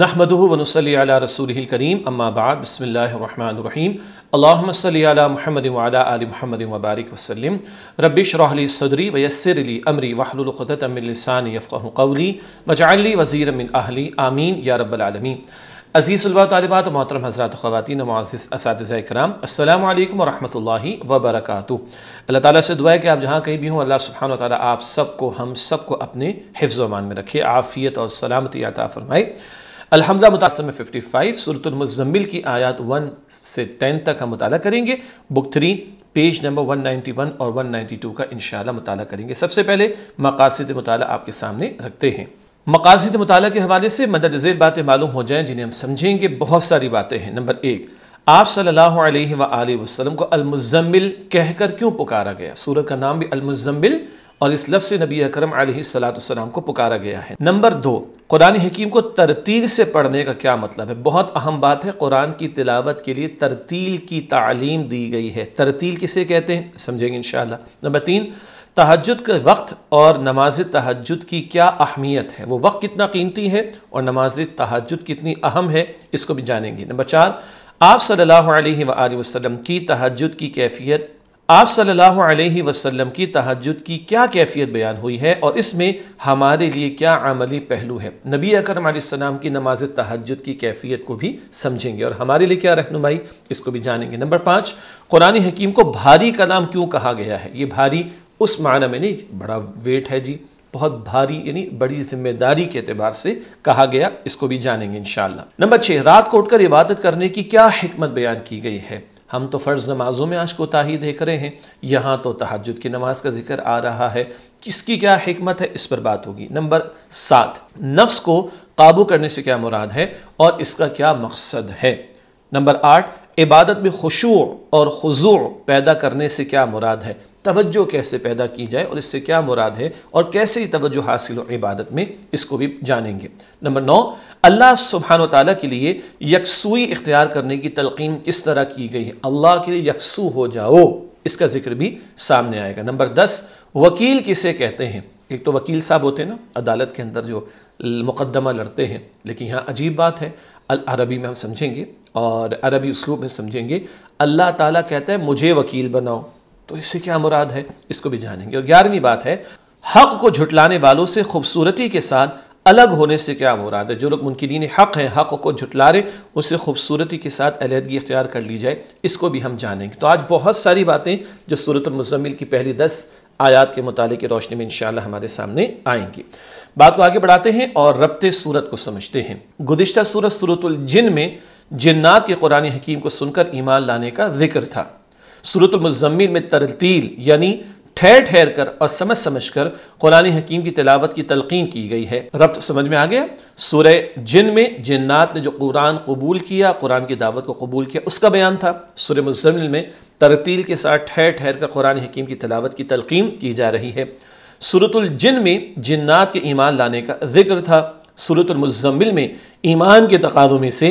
नहमदू वनसली रसूल करीम अम्माबाद बसमीम अल्लामसली महमद वाली महमद वबारक वसलम रबिश रहली सदरी वयसरली अमरी वाहलतमिलसान यफ़्क़ली वजाली वज़ी अमिन अहली आमीन या रबालमी अज़ीज़ुल्वा तलबात मोहतरम हजरात ख़वान मुआज़ इस कराम अल्लाम वरहमल वबरक अल्लाह ताली से दुआ है कि आप जहाँ कहीं भी हों अल्लाह सुबहान ताली आप सबको हम सबको अपने हिफ्ज़ अमान में रखे आफ़ियत और सलामती अता फ़रमाए अलहमदा मुतासम फिफ्टी फाइव सूरतमज़म्मिल की आयात वन से टेन तक हम मुताल करेंगे book three page number one ninety one और वन नाइन्टी टू का इन मुताल करेंगे सबसे पहले मकासद मताल आपके सामने रखते हैं मकासद मताल के हवाले से मदद जेर बातें मालूम हो जाएँ जिन्हें हम समझेंगे बहुत सारी बातें हैं नंबर एक आप सल्लल्लाहु अलैहि वसल्लम को अलमुजम्मिल कहकर क्यों पुकारा गया सूरत का नाम भी अलमुजम्मिल और इस लफ्स से नबी अक्रम सलाम को पुकारा गया है नंबर दो कुरान हकीम को तरतील से पढ़ने का क्या मतलब है बहुत अहम बात है कुरान की तिलावत के लिए तरतील की तालीम दी गई है तरतील किसे कहते हैं समझेंगे इन नंबर तीन तहजद के वक्त और नमाज तहजद की क्या अहमियत है वो वक्त कितना कीमती है और नमाज तहजद कितनी अहम है इसको भी जानेंगे नंबर चार आप सल्लल्लाहु अलैहि वसल्लम की तहजद की कैफियत आप सल्लल्लाहु अलैहि वसल्लम की तहजद की क्या कैफियत बयान हुई है और इसमें हमारे लिए क्या आमली पहलू है नबी अकरम सलाम की नमाज तहजद की कैफियत को भी समझेंगे और हमारे लिए क्या रहनुमाई इसको भी जानेंगे नंबर पाँच कुरान हकीम को भारी का नाम क्यों कहा गया है ये भारी उस माना में नहीं बड़ा वेट है जी बहुत भारी यानी बड़ी जिम्मेदारी के अतबार से कहा गया इसको भी जानेंगे इन नंबर छः रात को उठकर इबादत करने की क्या हमत बयान की गई है हम तो फ़र्ज़ नमाज़ों में आज कोताही देख रहे हैं यहाँ तो तहजद की नमाज का जिक्र आ रहा है किसकी क्या हमत है इस पर बात होगी नंबर सात नफ्स को काबू करने से क्या मुराद है और इसका क्या मकसद है नंबर आठ इबादत में खुशू और खजू पैदा करने से क्या मुराद है तवज्जो कैसे पैदा की जाए और इससे क्या मुराद है और कैसे ये तवज्जो हासिल हो इबादत में इसको भी जानेंगे नंबर नौ अल्लाह सुबहान तला के लिए यकसुई इख्तियार करने की तलकीन इस तरह की गई है अल्लाह के लिए यकसू हो जाओ इसका जिक्र भी सामने आएगा नंबर दस वकील किसे कहते हैं एक तो वकील साहब होते हैं ना अदालत के अंदर जो मुकदमा लड़ते हैं लेकिन यहाँ अजीब बात है अरबी में हम समझेंगे और अरबी उसलूब में समझेंगे अल्लाह ताला कहता है मुझे वकील बनाओ तो इससे क्या मुराद है इसको भी जानेंगे और ग्यारहवीं बात है हक को झुटलाने वालों से खूबसूरती के साथ अलग होने से क्या मुराद है जो लोग मुनकिन हक़ हैं हक़ को झुटला रहे उसे खूबसूरती के साथ अलीहदगी इख्तियार कर ली जाए इसको भी हम जानेंगे तो आज बहुत सारी बातें जो सूरतमज़मिल की पहली दस आयात के मुताले की रोशनी में इन हमारे सामने आएंगी बात को आगे बढ़ाते हैं और रबते सूरत को समझते हैं गुजशत सूरत सूरतुल जिन में जिन्नात के कुरानी हकीम को सुनकर ईमान लाने का जिक्र था सूरतमज़म्मिल में तरतील यानी ठहर ठहर कर और समझ समझ कर कुरानी हकीम की तिलावत की तलकीन की गई है रब्त समझ में आ गया सुरह जिन में जिन्नात ने जो कुरान कबूल किया कुरान की दावत को कबूल किया उसका बयान था सुर मुजमिल में तरतील के साथ ठहर ठहर कर कुरान हकीम की तलावत की तलकीन की जा रही है सूरतुलजिन में जन्नात के ईमान लाने का जिक्र था सूरतुलमज़म्मिल में ईमान के तकाज़ों में से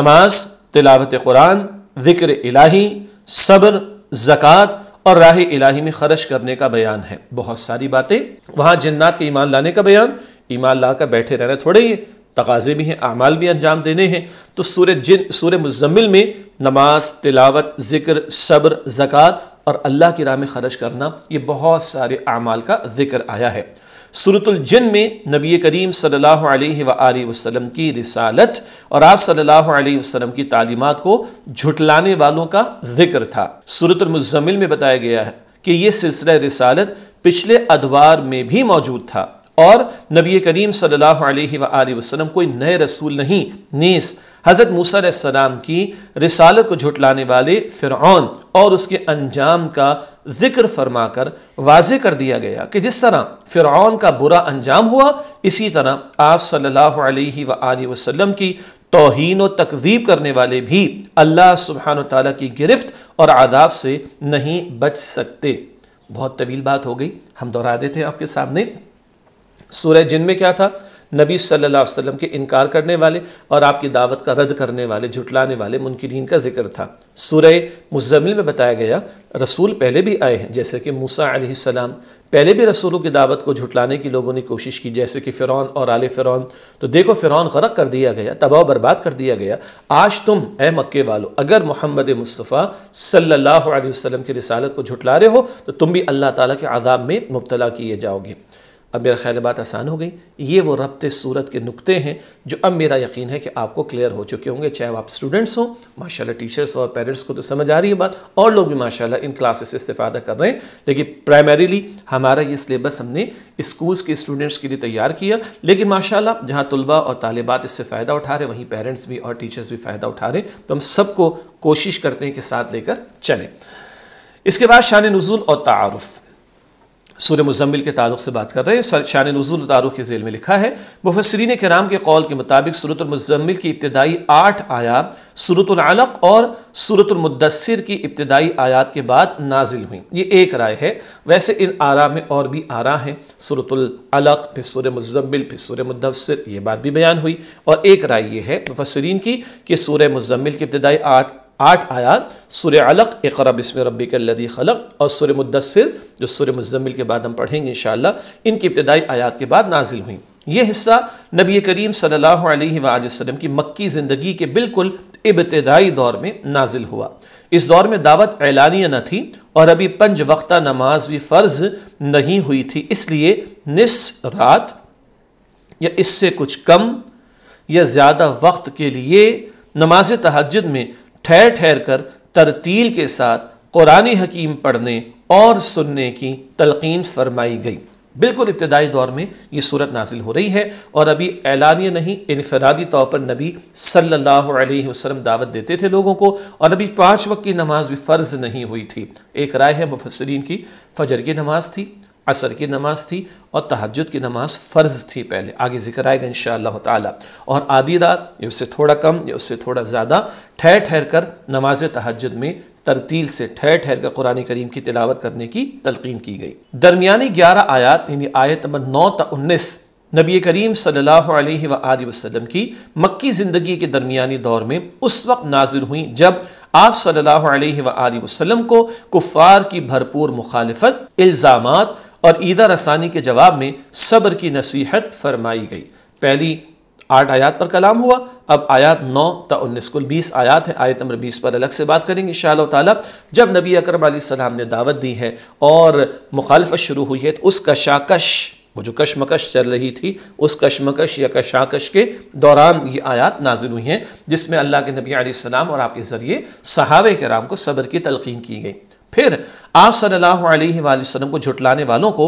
नमाज तिलावत कुरान ज़िक्र इलाही सब्र जक़ात और राह इलाही में खर्च करने का बयान है बहुत सारी बातें वहाँ जन्नात के ईमान लाने का बयान ईमान ला कर बैठे रहना थोड़े ही तकाजे भी हैं अमाल भी अंजाम देने हैं तो सूर जिन सूर मुजम्मिल में नमाज तिलावत ज़िक्र सब्र ज़क़़त और अल्लाह की राह में खर्च करना ये बहुत सारे अमाल का जिक्र आया है सूरतुल जिन में नबी करीम सल्लल्लाहु अलैहि सल्ला वसल्लम की रिसालत और आप सल्लल्लाहु अलैहि वसल्लम की तालीमत को झुटलाने वालों का जिक्र था सूरतमजमिल में बताया गया है कि यह सिलसिला रिसालत पिछले अदवार में भी मौजूद था और नबी करीम सल्लल्लाहु अलैहि वसल्लम कोई नए रसूल नहीं नीस हज़रत मूसा सलाम की रिसालत को झुटलाने वाले फ़िरौन और उसके अंजाम का ज़िक्र फरमा कर वाज कर दिया गया कि जिस तरह फ़िरौन का बुरा अंजाम हुआ इसी तरह आप सल्लल्लाहु अलैहि वसल्लम की तोहन व तकदीब करने वाले भी अल्लाह सुबहान तला की गिरफ्त और आदाब से नहीं बच सकते बहुत तवील बात हो गई हम दोहरा देते हैं आपके सामने सूर्य जिन में क्या था नबी सल्लल्लाहु अलैहि वसल्लम के इनकार करने वाले और आपकी दावत का रद्द करने वाले झुटलाने वाले मुनकरीन का जिक्र था सूर्य मुजमिल में बताया गया रसूल पहले भी आए हैं जैसे कि मूसा सलाम पहले भी रसूलों की दावत को झुटलाने की लोगों ने कोशिश की जैसे कि फ़िरौन और आल फ़िरौन तो देखो फ़िरौन गरक कर दिया गया तबाह बर्बाद कर दिया गया आज तुम ए मक्के वालों अगर मोहम्मद मुस्तफ़ा सल्लल्लाहु अलैहि वसल्लम की रिसालत को झुटला रहे हो तो तुम भी अल्लाह ताला के आदाब में मुबतला किए जाओगे अब मेरा ख्याल बात आसान हो गई ये वो रबत सूरत के नुकते हैं जो अब मेरा यकीन है कि आपको क्लियर हो चुके होंगे चाहे आप स्टूडेंट्स हो माशाल्लाह टीचर्स और पेरेंट्स को तो समझ आ रही है बात और लोग भी माशाल्लाह इन क्लासेस से इस्तेफादा कर रहे हैं लेकिन प्राइमरीली हमारा ये सिलेबस हमने स्कूल्स के स्टूडेंट्स के लिए तैयार किया लेकिन माशाला जहाँ तलबा और तालिबात इससे फ़ायदा उठा रहे वहीं पेरेंट्स भी और टीचर्स भी फ़ायदा उठा रहे तो हम सबको कोशिश करते हैं कि साथ लेकर चलें इसके बाद शान नज़ुल और तारफ़ सूर्य मुजम्मिल के तारुक से बात कर रहे हैं शान नजूल तारुख के जेल में लिखा है मुफसरीन कराम के कौल के मुताबिक सूरतमज़म्मिल की इब्तदाई आठ आयात सूरतलक और सूरतमदसर की इब्तदाई आयात के बाद नाजिल हुई ये एक राय है वैसे इन आरा में और भी आरा हैं सूरतलक फिर सूर्य मुजम्मिल फिर सूर्य मुदसर ये बात भी बयान हुई और एक राय ये है मुफसरीन की कि सूर मुजम्मिल की इब्तदाई आठ आठ आयात सुर अलक इकरा बिस्म रबी लदी खलक और सुर मुदसर जो सुर मुजम्मिल के बाद हम पढ़ेंगे इन इनकी इब्तदाई आयात के बाद नाजिल हुई ये हिस्सा नबी करीम सल्लल्लाहु अलैहि वसल्लम की मक्की ज़िंदगी के बिल्कुल इब्तदाई दौर में नाजिल हुआ इस दौर में दावत ऐलानिया न थी और अभी पंज वक्ता नमाज भी फ़र्ज नहीं हुई थी इसलिए निस रात या इससे कुछ कम या ज़्यादा वक्त के लिए नमाज तहजद में ठहर ठहर कर तरतील के साथ कुरानी हकीम पढ़ने और सुनने की तलकिन फरमाई गई बिल्कुल इब्तदाई दौर में ये सूरत नाजिल हो रही है और अभी ऐलानिया नहीं इनफरादी तौर पर नबी सल्लल्लाहु अलैहि वसल्लम दावत देते थे लोगों को और अभी पाँच वक्त की नमाज भी फ़र्ज़ नहीं हुई थी एक राय है मुफसरीन की फजर की नमाज थी असर की नमाज थी और तहजद की नमाज फ़र्ज़ थी पहले आगे जिक्र आएगा इन ताला और आधी रात या उससे थोड़ा कम या उससे थोड़ा ज़्यादा ठहर ठहर कर नमाज तहजद में तरतील से ठहर ठहर कर कुरान करीम की तिलावत करने की तलकीन की गई दरमिया ग्यारह आयात यानी आयत नंबर नौ त उन्नीस नबी करीम सल्ला वसलम की मक्की ज़िंदगी के दरमिया दौर में उस वक्त नाजिल हुई जब आप सल्लल्लाहु अलैहि को कुफ़ार की भरपूर मुखालफत इल्ज़ामात और ईदा रसानी के जवाब में सब्र की नसीहत फरमाई गई पहली आठ आयात पर कलाम हुआ अब आयात नौ त उन्नीस कुल बीस आयात है आयत नंबर बीस पर अलग से बात करेंगे इन ताला जब नबी अकरम सलाम ने दावत दी है और मुखालफत शुरू हुई है तो उस कशाकश वो जो कशमकश चल रही थी उस कशमकश या कशाकश के दौरान ये आयात नाजिल हुई हैं जिसमें अल्लाह के नबी सलाम और आपके ज़रिए के कराम को सब्र की तलकिन की गई फिर आप सल्लल्लाहु अलैहि वसल्लम को झुटलाने वालों को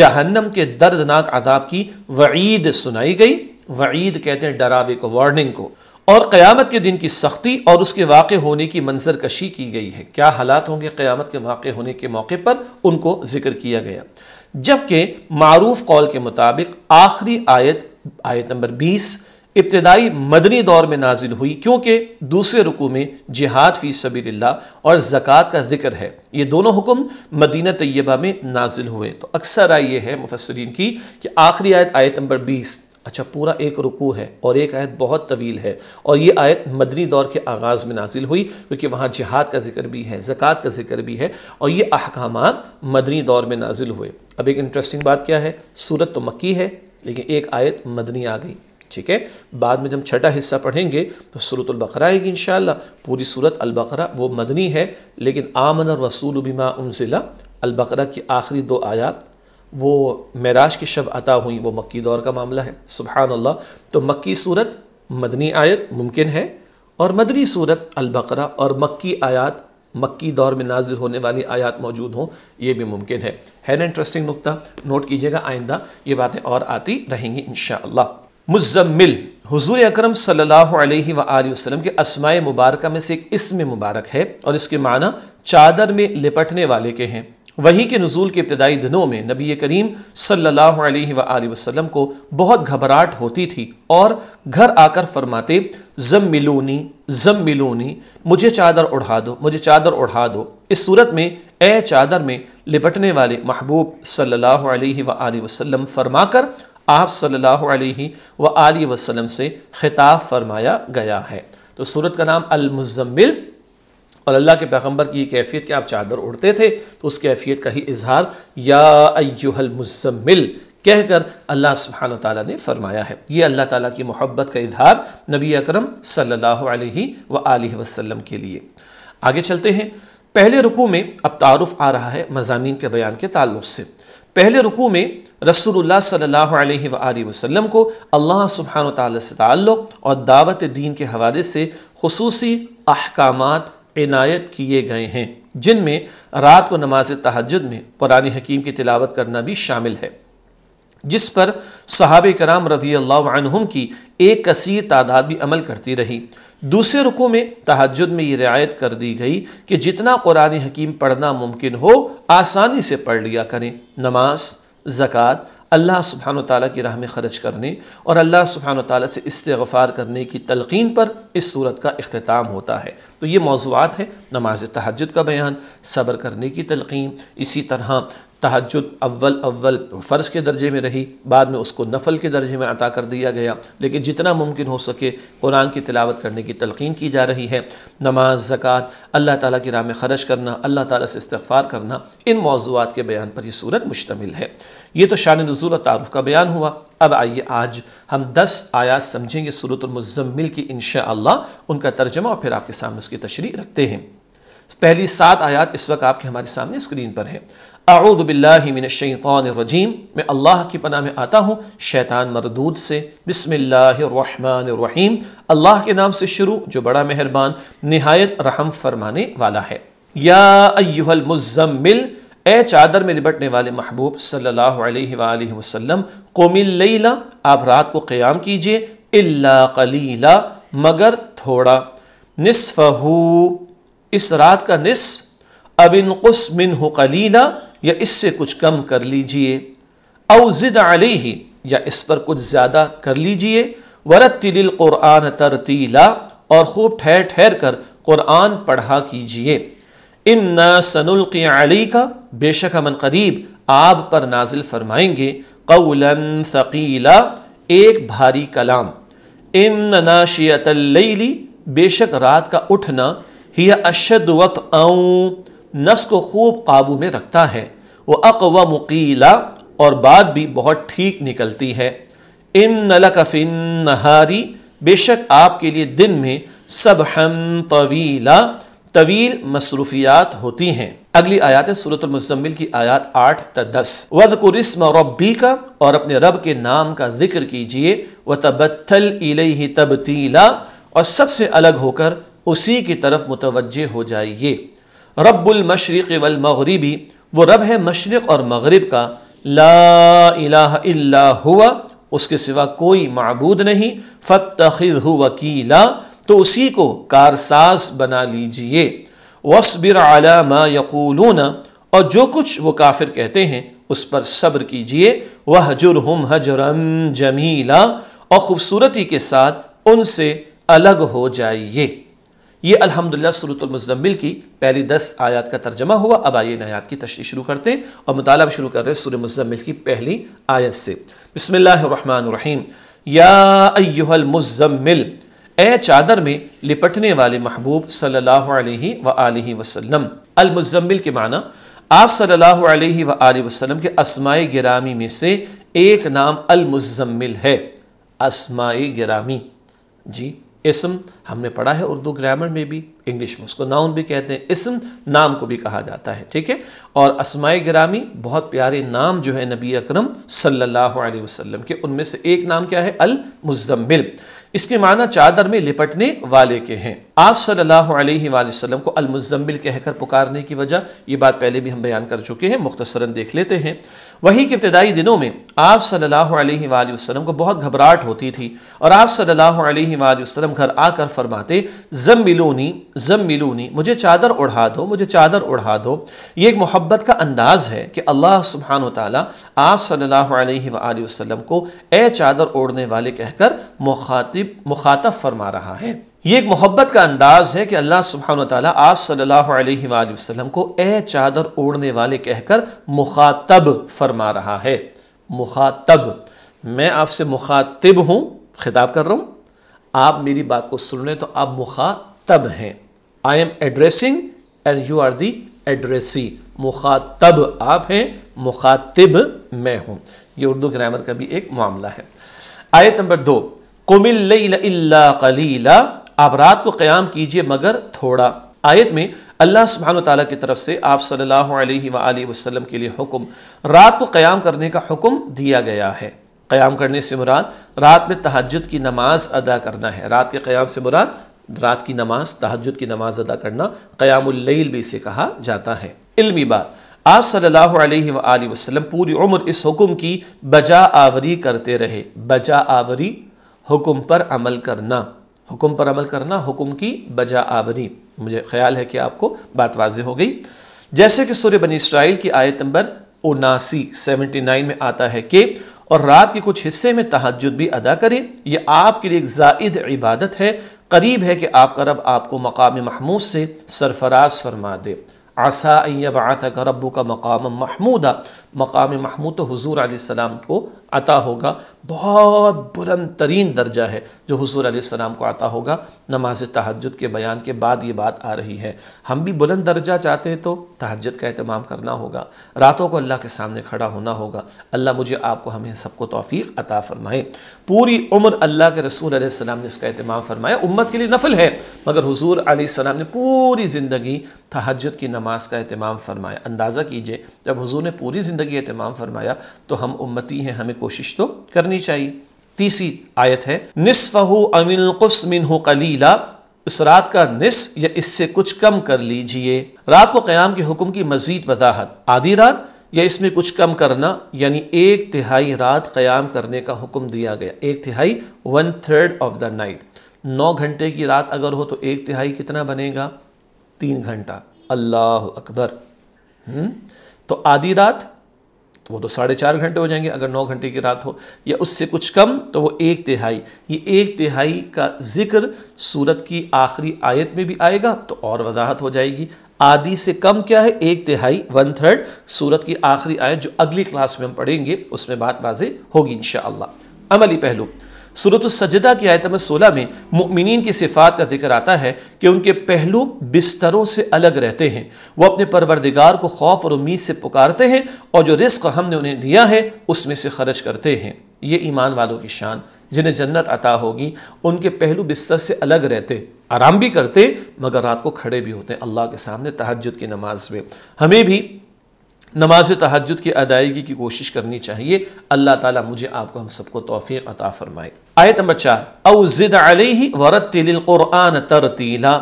जहन्नम के दर्दनाक आदाब की वईद सुनाई गई वईद कहते हैं डरावे को वार्निंग को और क़यामत के दिन की सख्ती और उसके वाक़ होने की मंजर कशी की गई है क्या हालात होंगे क़यामत के वाक़ होने के मौके पर उनको जिक्र किया गया जबकि मरूफ कौल के मुताबिक आखिरी आयत आयत नंबर बीस इब्तदाई मदनी दौर में नाजिल हुई क्योंकि दूसरे रुकू में जिहाद फ़ी सबील्ला और ज़क़़त का जिक्र है ये दोनों हुक्म मदीना तय्यबा में नाजिल हुए तो अक्सर राय ये है मुफसरीन की कि आखिरी आयत आयत नंबर बीस अच्छा पूरा एक रुकू है और एक आयत बहुत तवील है और ये आयत मदनी दौर के आगाज़ में नाजिल हुई क्योंकि वहाँ जिहाद का जिक्र भी है ज़क़़त का जिक्र भी है और ये अहकाम मदनी दौर में नाजिल हुए अब एक इंटरेस्टिंग बात क्या है सूरत तो मक्की है लेकिन एक आयत मदनी आ गई ठीक है बाद में जब छठा हिस्सा पढ़ेंगे तो सूरतलबकर आएगी इन पूरी सूरत अलबकरा वो मदनी है लेकिन आमन और रसूल बीमा उनजिला अलबकरा की आखिरी दो आयात वो मराज की शब अता हुई वो मक्की दौर का मामला है सुबहान अल्लाह तो मक्की सूरत मदनी आयत मुमकिन है और मदनी सूरत अलबकरा और मक्की आयात मक्की दौर में नाजिल होने वाली आयात मौजूद हों ये भी मुमकिन है है ना इंटरेस्टिंग नुकता नोट कीजिएगा आइंदा ये बातें और आती रहेंगी इन मुजम्मिल हुजूर अकरम सल्लल्लाहु अलैहि वसल्लम के असमाय मुबारक में से एक इसम मुबारक है और इसके माना चादर में लिपटने वाले के हैं वही के नज़ूल के इब्तदाई दिनों में नबी करीम सल्लल्लाहु अलैहि वसल्लम को बहुत घबराहट होती थी और घर आकर फरमाते जम मिलोनी जम मिलोनी मुझे चादर उड़ा दो मुझे चादर उड़ा दो इस सूरत में ए चादर में लिपटने वाले महबूब सल्लल्लाहु अलैहि वसल्लम फरमाकर आप सल्लल्लाहु अलैहि व आलि वसल्लम से खिताब फरमाया गया है तो सूरत का नाम अलमुजम्मिल और अल्लाह के पैगम्बर की कैफियत के आप चादर उड़ते थे तो उस कैफियत का ही इजहार या अयुहल मुजम्मिल कहकर अल्लाह सुबहान ताली ने फरमाया है ये अल्लाह ताली की मोहब्बत का इजहार नबी अकरम सल्लल्लाहु अलैहि व आलिहि वसल्लम के लिए आगे चलते हैं पहले रुकू में अब तारफ़ आ रहा है मजामी के बयान के ताल्लुक से पहले रुकू में रसूलुल्लाह सल्लल्लाहु अलैहि वसल्लम को अल्लाह सुबहान ताली से ताल्लुक़ और दावत दीन के हवाले से खसूस अहकाम इनायत किए गए हैं जिनमें रात को नमाज तहजद में कुरान हकीम की तिलावत करना भी शामिल है जिस पर सहाब कराम रजी अल्लाह की एक कसीर तादाद भी अमल करती रही दूसरे रुको में तहजद में ये रियायत कर दी गई कि जितना कुरान हकीम पढ़ना मुमकिन हो आसानी से पढ़ लिया करें नमाज ज़क़़त अल्लाह सुबहान ताली की राह में ख़र्च करने और अल्लाह सुबहान ताली से इस्तफ़ार करने की तलकिन पर इस सूरत का अख्ताम होता है तो ये मौजूद है नमाज तहजद का बयान सब्र करने की तलकिन इसी तरह तहजद अव्वल अव्वल फ़र्ज़ के दर्जे में रही बाद में उसको नफल के दर्जे में अता कर दिया गया लेकिन जितना मुमकिन हो सके कुरान की तिलावत करने की तलकिन की जा रही है नमाज ज़क़़त अल्लाह ताली की राम में ख़र्च करना अल्लाह ताली से इस्तफ़ार करना इन मौजूद के बयान पर यह सूरत मुश्तमिल है ये तो शान नजूल और तारफ़ का बयान हुआ अब आइए आज हम दस आयात समझेंगे सूरतमज़म्मिल की इन उनका तर्जमा और फिर आपके सामने उसकी तशरी रखते हैं पहली सात आयात इस वक्त आपके हमारे सामने स्क्रीन पर है आऊदबिल्लामिनशैतानरजीम मैं अल्लाह की पना में आता हूँ शैतान मरदूद से बिसमीम अल्लाह के नाम से शुरू जो बड़ा मेहरबान नहायत रहम फरमाने वाला है या अयुहल मुजम्मिल ए चादर में निपटने वाले महबूब सल्लल्लाहु अलैहि आप रात को क़्याम कीजिए इल्ला मगर थोड़ा निसफ़ इस रात का निस अबिन कुस कलीला या इससे कुछ कम कर लीजिए अवजिद अली ही या इस पर कुछ ज़्यादा कर लीजिए वरत तिल क़ुरान तरतीला और खूब ठहर ठहर कर क़ुरान पढ़ा कीजिए इन न सनुल्क़ का बेशक अमन करीब आप पर नाजिल फरमाएंगे कौलन फ़कीला एक भारी कलाम इन नाशियतली बेशक रात का उठना ही अशद वक़ नस को खूब काबू में रखता है व अकवा मुकीला और बात भी बहुत ठीक निकलती है इन नलकफिन नहारी बेशक आपके लिए दिन में सब हम तवीला तवील मसरूफियात होती हैं अगली आयात है की आयात आठ त दस वद कुरिस्म रबी का और अपने रब के नाम का जिक्र कीजिए व तबल इलही तबतीला और सबसे अलग होकर उसी की तरफ मुतवजह हो जाइए रब्बुल वलमगरीबी वो रब है मशरक़ और मगरब का ला इलाह इल्ला हुआ उसके सिवा कोई मबूद नहीं हु वकीला तो उसी को कारसाज बना लीजिए वसबिर आला मा यकूलून और जो कुछ वो काफिर कहते हैं उस पर सब्र कीजिए वह हजुर हम हजरम जमीला और ख़ूबसूरती के साथ उनसे अलग हो जाइए ये अलहमदिल्ला सूरतमज़म्मिल की पहली दस आयात का तर्जमा हुआ अब आइए नयात आयात की तशरी शुरू करते हैं और मुतालब शुरू करते हैं सूर की पहली आयत से बसमीम या अयुहलमजम्मिल ए चादर में लिपटने वाले महबूब सल्ला वसलम व अलमुजम्मिल के माना आप सल्ला वसलम के असमाय गिरामी में से एक नाम अलमुजम्मिल है असमाय गिरामी जी इसम हमने पढ़ा है उर्दू ग्रामर में भी इंग्लिश में उसको नाउन भी कहते हैं इसम नाम को भी कहा जाता है ठीक है और असमाय ग्रामी बहुत प्यारे नाम जो है नबी अकरम सल्लल्लाहु अलैहि वसल्लम के उनमें से एक नाम क्या है अल मुजम्मिल इसके माना चादर में लिपटने वाले के हैं आप सल्लल्लाहु अलैहि वसल्लम को अलमुजम्मिल कहकर पुकारने की वजह ये बात पहले भी हम बयान कर चुके हैं मुख्तसरा देख लेते हैं वही के इब्तदाई दिनों में आप सल्लल्लाहु अलैहि वसल्लम को बहुत घबराहट होती थी और आप सल्लल्लाहु अलैहि वसल्लम घर आकर फरमाते जम मिलूनी जम मिलूनी मुझे चादर उड़ा दो मुझे चादर उड़ा दो ये एक मोहब्बत का अंदाज़ है कि अल्लाह सुबहान ताली आप सल्लल्लाहु अलैहि वसल्लम को ए चादर ओढ़ने वाले कहकर मुखातिब मुखातब फरमा रहा है ये एक मोहब्बत का अंदाज़ है कि अल्लाह सुबहान ताली आप सल्लल्लाहु अलैहि वसल्लम को ए चादर ओढ़ने वाले कहकर मुखातब फरमा रहा है मुखातब मैं आपसे मुखातब हूँ खिताब कर रहा हूँ आप मेरी बात को सुन लें तो आप मुखातब हैं I am addressing and you are the addressee मुखातब आप हैं मुखातब मैं हूँ ये उर्दू ग्रामर का भी एक मामला है आयत नंबर दो कुमिल्ला कलीला आप रात को क़्याम कीजिए मगर थोड़ा आयत में अल्लाह सुबहान ताली की तरफ से आप सल्लल्लाहु अलैहि वसल्लम के लिए हुक्म रात को क़्याम करने का हुक्म दिया गया है क़्याम करने से मुराद रात में तहजद की नमाज अदा करना है रात के क़्याम से मुराद रात की नमाज तहजद की नमाज अदा करना क़्यामिल भी इसे कहा जाता है इलमी बात आप सल्लल्लाहु अलैहि वसल्लम पूरी उम्र इस हुक्म की बजा आवरी करते रहे बजा आवरी हुक्म पर अमल करना हुक्म पर अमल करना हुक्म की बजा आबरी मुझे ख्याल है कि आपको बात वाज हो गई जैसे कि सूर्य बनी इसराइल की आयत नंबर उनासी सेवेंटी नाइन में आता है कि और रात के कुछ हिस्से में तहजद भी अदा करें यह आपके लिए एक जायद इबादत है करीब है कि आपका रब आपको मकाम महमूद से सरफराज फरमा दे आसा अब का रबू का मकाम महमूदा मकाम महमूद हजूर आसमाम को अता होगा बहुत बुलंद तरीन दर्जा है जो हजूर आसमाम को अता होगा नमाज तहजद के बयान के बाद ये बात आ रही है हम भी बुलंद दर्जा चाहते हैं तो तहजद का अहतमाम करना होगा रातों को अल्लाह के सामने खड़ा होना होगा अल्लाह मुझे आपको हमें सबको तोफ़ी अता फ़रमाए पूरी उम्र अल्लाह के रसूल आसमाम ने इसका अहतमाम फ़रमाया उम्मत के लिए नफल है मगर हजूर आसमाम ने पूरी ज़िंदगी तहजद की नमाज का अहतमाम फ़रमाया अंदाज़ा कीजिए जब हजूर ने पूरी ज़िंदगी ज़िंदगी तमाम फरमाया तो हम उम्मती हैं हमें कोशिश तो करनी चाहिए तीसरी आयत है निसफ़हू अमिल कलीला इस रात का निस या इससे कुछ कम कर लीजिए रात को क़्याम के हुक्म की मजीद वजाहत आधी रात या इसमें कुछ कम करना यानी एक तिहाई रात क़्याम करने का हुक्म दिया गया एक तिहाई one third of the night नौ घंटे की रात अगर हो तो एक तिहाई कितना बनेगा तीन घंटा अल्लाह अकबर हम्म? तो आधी रात तो वो तो साढ़े चार घंटे हो जाएंगे अगर नौ घंटे की रात हो या उससे कुछ कम तो वो एक तिहाई ये एक तिहाई का जिक्र सूरत की आखिरी आयत में भी आएगा तो और वजाहत हो जाएगी आदि से कम क्या है एक तिहाई वन थर्ड सूरत की आखिरी आयत जो अगली क्लास में हम पढ़ेंगे उसमें बात वाजे होगी इन अमली पहलू सूरत सजदा की आयत नंबर सोलह में मुमिन की सिफात का जिक्र आता है कि उनके पहलू बिस्तरों से अलग रहते हैं वो अपने परवरदिगार को खौफ और उम्मीद से पुकारते हैं और जो रिस्क हमने उन्हें दिया है उसमें से खर्च करते हैं ये ईमान वालों की शान जिन्हें जन्नत अता होगी उनके पहलू बिस्तर से अलग रहते आराम भी करते मगर रात को खड़े भी होते हैं अल्लाह के सामने तहजद की नमाज में हमें भी नमाज तहजद की अदायगी की कोशिश करनी चाहिए अल्लाह ताला मुझे आपको हम सबको तोफ़ी अता फ़रमाए आयत नंबर चार अवजिद वरत तिलकुरआन तरतीला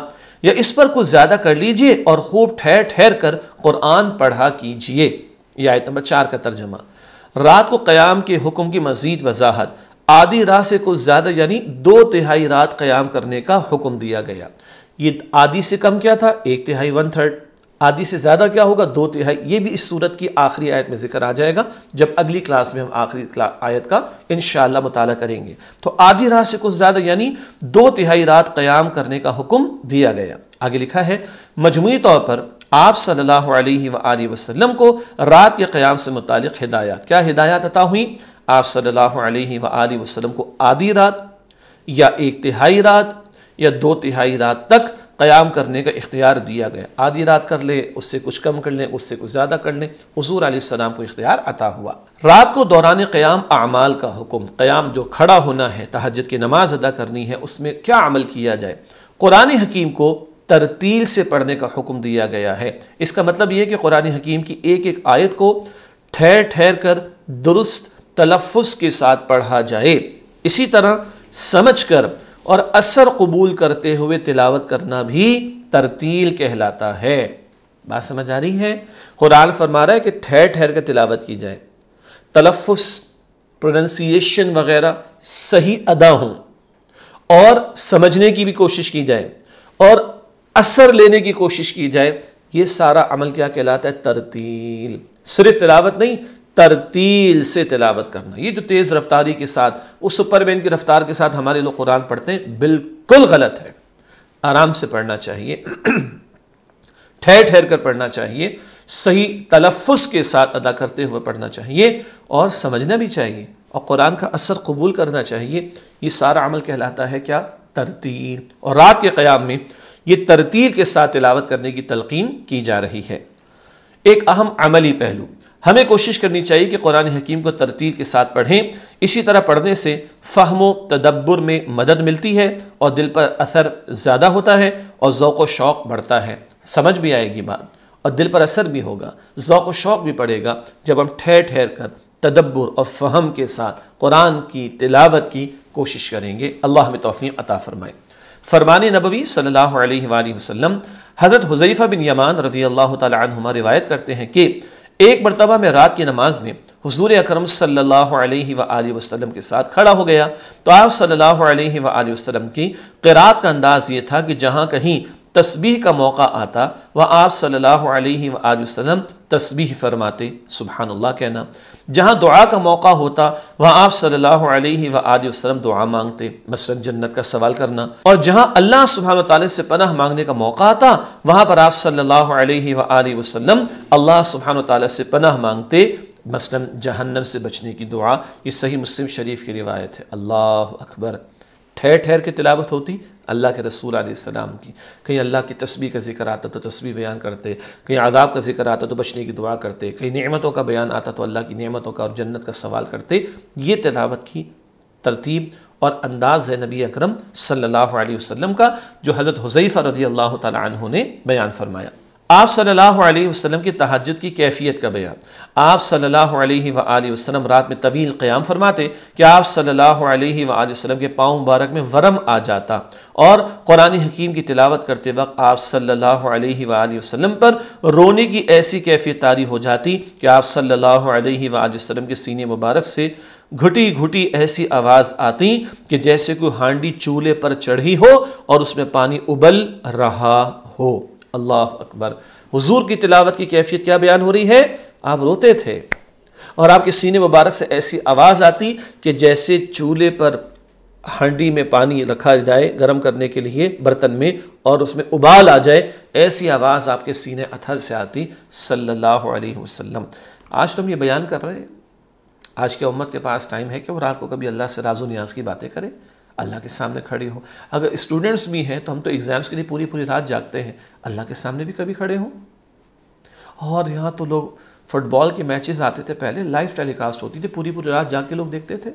या इस पर कुछ ज़्यादा कर लीजिए और खूब ठहर ठहर कर कुरान पढ़ा कीजिए यह आयत नंबर चार का तर्जमा रात को क़्याम के हुक्म की मज़ीद वजाहत आधी रात से कुछ ज़्यादा यानी दो तिहाई रात क़्याम करने का हुक्म दिया गया ये आधी से कम क्या था एक तिहाई वन थर्ड आधी से ज़्यादा क्या होगा दो तिहाई ये भी इस सूरत की आखिरी आयत में जिक्र आ जाएगा जब अगली क्लास में हम आखिरी आयत का इन मुताल करेंगे तो आधी रात से कुछ ज़्यादा यानी दो तिहाई रात क़याम करने का हुक्म दिया गया आगे लिखा है मजमू तौर पर आप सल्लल्लाहु अलैहि वसल्लम को रात के क़याम से मुतक हिदायत क्या हिदायत अता हुई आप सल्लल्लाहु अलैहि वसल्लम को आधी रात या एक तिहाई रात या दो तिहाई रात तक क़याम करने का इख्तियार दिया गया आधी रात कर ले उससे कुछ कम कर लें उससे कुछ ज़्यादा कर लें हजूर आसमाम को इख्तियार अता हुआ रात को दौरान क़याम अमाल का हुक्म क़याम जो खड़ा होना है तहजद की नमाज अदा करनी है उसमें क्या अमल किया जाए कुरान हकीम को तरतील से पढ़ने का हुक्म दिया गया है इसका मतलब यह कि कुरान हकीम की एक एक आयत को ठहर ठहर कर दुरुस्त तलफ़ के साथ पढ़ा जाए इसी तरह समझ कर और असर कबूल करते हुए तिलावत करना भी तरतील कहलाता है बात समझ आ रही है कुरान फरमा रहा है कि ठहर ठहर के तिलावत की जाए तलफ़ प्रोनंसिएशन वगैरह सही अदा हो और समझने की भी कोशिश की जाए और असर लेने की कोशिश की जाए ये सारा अमल क्या कहलाता है तरतील सिर्फ तिलावत नहीं तरतील से तिलावत करना ये जो तेज़ रफ्तारी के साथ उस सुपरमैन की रफ्तार के साथ हमारे लोग कुरान पढ़ते हैं बिल्कुल गलत है आराम से पढ़ना चाहिए ठहर ठहर कर पढ़ना चाहिए सही तलफ़ के साथ अदा करते हुए पढ़ना चाहिए और समझना भी चाहिए और कुरान का असर कबूल करना चाहिए ये सारा अमल कहलाता है क्या तरतील और रात के क़्याम में ये तरतील के साथ तिलावत करने की तलकिन की जा रही है एक अहम अमली पहलू हमें कोशिश करनी चाहिए कि कुरान हकीम को तरतील के साथ पढ़ें इसी तरह पढ़ने से फ़हम तदब्बर में मदद मिलती है और दिल पर असर ज़्यादा होता है और ओक़ व शौक़ बढ़ता है समझ भी आएगी बात और दिल पर असर भी होगा ओक़ व शौक़ भी पड़ेगा जब हम ठहर ठहर कर तदब्बर और फ़हम के साथ कुरान की तिलावत की कोशिश करेंगे अल्लाह में तोफ़ी अता फ़रमाए फरमान नबवी सल्लल्लाहु अलैहि वसल्लम हज़रत हुज़ैफ़ा बिन यमान रज़ी अल्लाह तुम रिवायत करते हैं कि एक मरतबा मैं रात की नमाज में हजूर अक्रम सम के साथ खड़ा हो गया तो आप सल्ला वसलम की क़रात का अंदाज़ ये था कि जहाँ कहीं तस्बीह का मौका आता वह आप सल्लल्लाहु अलैहि वसल्लम तस्बीह फरमाते सुबहानल्ला कहना जहाँ दुआ का मौका होता वह आप सल्लल्लाहु अलैहि दुआ मांगते मसरत जन्नत का सवाल करना और जहाँ अल्लाह सुबहान ताली से पनह मांगने का मौका आता वहाँ पर आप सल्लल्लाहु अलैहि वसल्लम अल्लाह सुबहान ताली से पनह मांगते मसलन जहन्नम से बचने की दुआ ये सही मुस्लिम शरीफ की रिवायत है अल्लाह अकबर ठहर ठहर के तिलावत होती अल्लाह के रसूल आसमाम की कहीं अल्लाह की तस्वीर का जिक्र आता तो तस्वीर बयान करते कहीं आदाब का जिक्र आता तो बचने की दुआ करते कहीं नियमतों का बयान आता तो अल्लाह की नियमतों का और जन्नत का सवाल करते ये तिलावत की तरतीब और अंदाज़ है नबी अकरम सल्लल्लाहु अलैहि वसल्लम का जो हज़रत हुज़ैफ़ा रज़ी अल्लाह तु ने बयान फरमाया आप सल्लल्लाहु अलैहि वसल्लम की तहजद की कैफियत का बयान आप सल्लल्लाहु अलैहि वसल्लम रात में तवील कयाम फरमाते कि आप सल्लल्लाहु अलैहि वसल्लम के पाँव मुबारक में वरम आ जाता और क़ुरान हकीम की तिलावत करते वक्त आप सल्लल्लाहु अलैहि वसल्लम पर रोने की ऐसी कैफियत तारी हो जाती कि आप सल्लल्लाहु अलैहि वसल्लम के सीने मुबारक से घुटी घुटी ऐसी आवाज़ आती कि जैसे कोई हांडी चूल्हे पर चढ़ी हो और उसमें पानी उबल रहा हो अल्लाह अकबर हुजूर की तिलावत की कैफियत क्या बयान हो रही है आप रोते थे और आपके सीने मुबारक से ऐसी आवाज़ आती कि जैसे चूल्हे पर हंडी में पानी रखा जाए गर्म करने के लिए बर्तन में और उसमें उबाल आ जाए ऐसी आवाज़ आपके सीने अथर से आती सल्लल्लाहु अलैहि वसल्लम आज तो हम ये बयान कर रहे हैं आज के उम्मत के पास टाइम है कि वो रात को कभी अल्लाह से राजो न्याज की बातें करें अल्लाह के सामने खड़े हों अगर स्टूडेंट्स भी हैं तो हम तो एग्ज़ाम्स के लिए पूरी पूरी रात जागते हैं अल्लाह के सामने भी कभी खड़े हों और यहाँ तो लोग फुटबॉल के मैचेस आते थे पहले लाइव टेलीकास्ट होती थी पूरी पूरी रात जाग के लोग देखते थे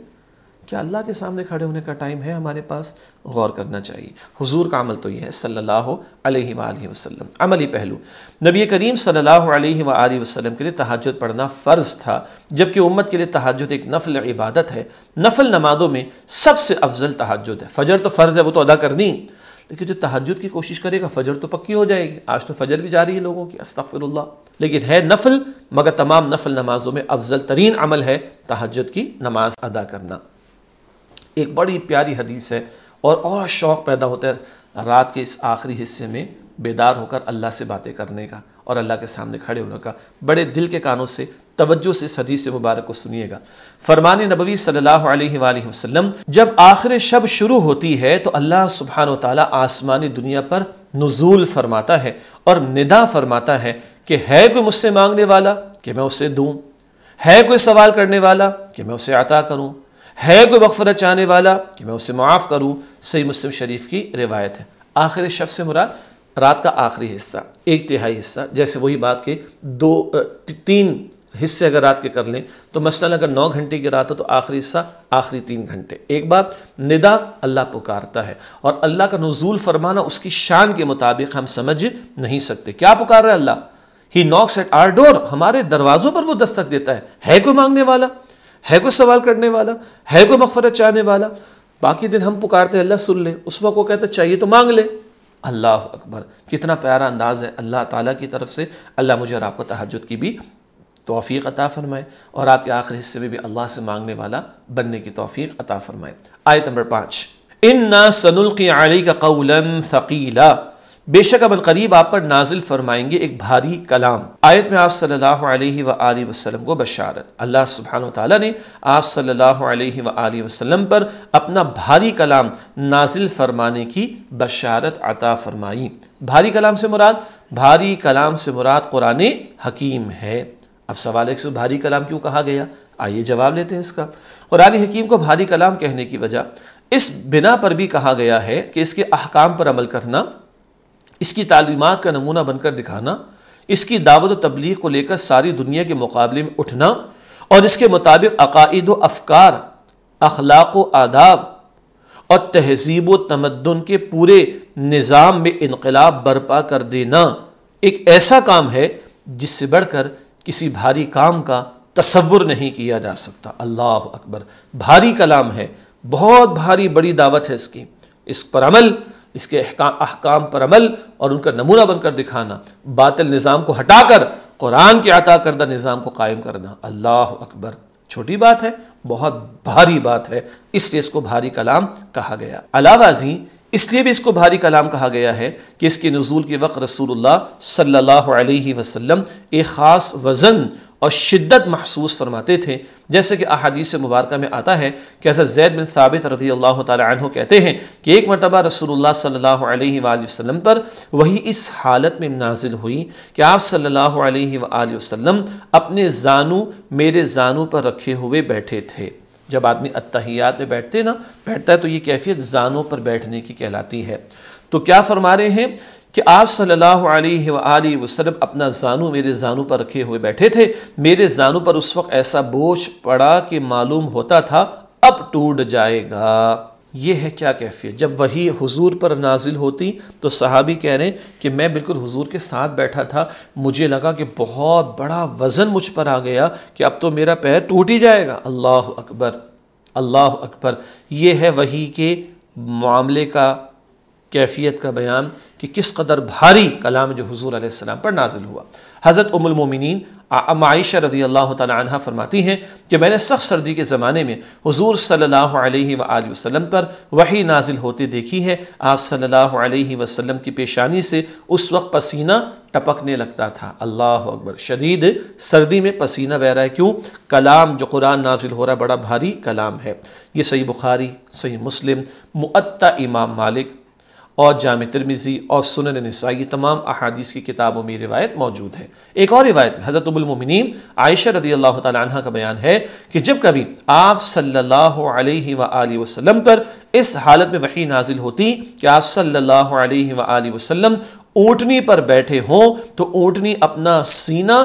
क्या अल्लाह के सामने खड़े होने का टाइम है हमारे पास गौर करना चाहिए हुजूर का अमल तो यह है सल्लल्लाहु अलैहि वसल्लम अमली पहलू नबी करीम सल्लल्लाहु अलैहि वसल्लम के लिए तहाजद पढ़ना फ़र्ज़ था जबकि उम्मत के लिए तहाजद एक नफल इबादत है नफल नमाजों में सबसे अफजल तहाजद है फ़जर तो फ़र्ज़ है वो तो अदा करनी लेकिन जो तहजद की कोशिश करेगा फ़जर तो पक्की हो जाएगी आज तो फ़जर भी जारी है लोगों की अस्तफ़िरल्ला लेकिन है नफल मगर तमाम नफल नमाज़ों में अफजल तरीन अमल है तहजद की नमाज़ अदा करना एक बड़ी प्यारी हदीस है और और शौक़ पैदा होता है रात के इस आखिरी हिस्से में बेदार होकर अल्लाह से बातें करने का और अल्लाह के सामने खड़े होने का बड़े दिल के कानों से तवज्जो से सदी से मुबारक को सुनिएगा फरमान नबवी सल्लल्लाहु अलैहि वसल्लम जब आखिर शब शुरू होती है तो अल्लाह सुबहान तला आसमानी दुनिया पर नजूल फरमाता है और निदा फरमाता है कि है कोई मुझसे मांगने वाला कि मैं उसे दूँ है कोई सवाल करने वाला कि मैं उसे अता करूँ है कोई मगफरत चाहने वाला कि मैं उसे माफ़ करूँ सही मुस्लिम शरीफ की रिवायत है आखिर शब्द से मुराद रात का आखिरी हिस्सा एक तिहाई हिस्सा जैसे वही बात के दो तीन हिस्से अगर रात के कर लें तो मसला अगर नौ घंटे की रात हो तो आखिरी हिस्सा आखिरी तीन घंटे एक बात निदा अल्लाह पुकारता है और अल्लाह का नजूल फरमाना उसकी शान के मुताबिक हम समझ नहीं सकते क्या पुकार रहा है अल्लाह ही नॉक्स एट आर डोर हमारे दरवाज़ों पर वो दस्तक देता है है कोई मांगने वाला है कोई सवाल करने वाला है कोई मफफरत चाहने वाला बाकी दिन हम पुकारते अल्लाह सुन ले उस वक्त वो कहता चाहिए तो मांग ले अल्लाह अकबर कितना प्यारा अंदाज़ है अल्लाह ताला की तरफ से अल्लाह मुझे और आपको तहजद की भी तोफ़ी अता फ़रमाए और रात के आखिरी हिस्से में भी अल्लाह से मांगने वाला बनने की तोफ़ी अता फ़रमाए आयत नंबर पाँच इन ना सनुल्क़ी आली का कौलन फ़कीला बेशक अब करीब आप पर नाजिल फरमाएंगे एक भारी कलाम आयत में आप सल्लल्लाहु अलैहि व वसल्लम को बशारत अल्लाह सुबहान ताली ने आप सल्लल्लाहु अलैहि व वसल्लम पर अपना भारी कलाम नाजिल फरमाने की बशारत अता फरमाई भारी कलाम से मुराद भारी कलाम से मुराद कुरान हकीम है अब सवाल एक से भारी कलाम क्यों कहा गया आइए जवाब लेते हैं इसका कुरान हकीम को भारी कलाम कहने की वजह इस बिना पर भी कहा गया है कि इसके अहकाम पर अमल करना इसकी तालीमत का नमूना बनकर दिखाना इसकी दावत तबलीग को लेकर सारी दुनिया के मुकाबले में उठना और इसके मुताबिक अकायद व अफकार अखलाक व आदाब और तहजीब व तमदन के पूरे निज़ाम में इनकलाब बर्पा कर देना एक ऐसा काम है जिससे बढ़कर किसी भारी काम का तस्वुर नहीं किया जा सकता अल्लाह अकबर भारी कलाम है बहुत भारी बड़ी दावत है इसकी इस पर अमल इसके अहकाम पर अमल और उनका नमूना बनकर दिखाना बातिल निज़ाम को हटाकर कुरान के अता करदा निज़ाम को कायम करना अल्लाह अकबर छोटी बात है बहुत भारी बात है इसलिए इसको भारी कलाम कहा गया अलावाजी इसलिए भी इसको भारी कलाम कहा गया है कि इसके नज़ूल के वक्त रसूलुल्लाह सल्लल्लाहु अलैहि वसल्लम एक ख़ास वज़न और शिद्दत महसूस फरमाते थे जैसे कि अहादीस मुबारक में आता है कि हज़रत जैद बिन साबित रजी अल्लाह तु कहते हैं कि एक मरतबा रसूल सल्लल्लाहु वसम पर वही इस हालत में नाजिल हुई कि आप सल्ला वसम अपने जानू मेरे जानू पर रखे हुए बैठे थे जब आदमी अतहियात में बैठते ना बैठता है तो ये कैफियत जानों पर बैठने की कहलाती है तो क्या फरमा रहे हैं कि आप सल्लल्लाहु अलैहि अपना जानू मेरे जानू पर रखे हुए बैठे थे मेरे जानू पर उस वक्त ऐसा बोझ पड़ा कि मालूम होता था अब टूट जाएगा ये है क्या कैफियत जब वही हुजूर पर नाजिल होती तो सहाबी कह रहे हैं कि मैं बिल्कुल हुजूर के साथ बैठा था मुझे लगा कि बहुत बड़ा वज़न मुझ पर आ गया कि अब तो मेरा पैर टूट ही जाएगा अल्लाह अकबर अल्लाह अकबर ये है वही के मामले का कैफियत का बयान कि किस कदर भारी कलाम जो हजूर आसमाम पर नाजिल हुआ हज़रत उमुलमोमिन आयशा रजी अल्लाह तह फरमाती हैं कि मैंने सख्त सर्दी के ज़माने में हजूर सल्ला वसम पर वही नाजिल होते देखी है आप सल्ला वसम की पेशानी से उस वक्त पसीना टपकने लगता था अल्लाह अकबर शदीद सर्दी में पसीना बह रहा है क्यों कलाम जो कुरान नाजिल हो रहा है बड़ा भारी कलाम है ये सही बुखारी सही मुस्लिम मुअत्ता इमाम मालिक और जाम तिरमिज़ी और सुन नसाई तमाम अहादीस की किताबों में रिवायत मौजूद है एक और रिवायत में हज़रत आयशा रदी अल्लाह तह का बयान है कि जब कभी आप सल्ला वसलम पर इस हालत में वही नाजिल होती कि आप सल्ला वसलम ऊटनी पर बैठे हों तो ऊटनी अपना सीना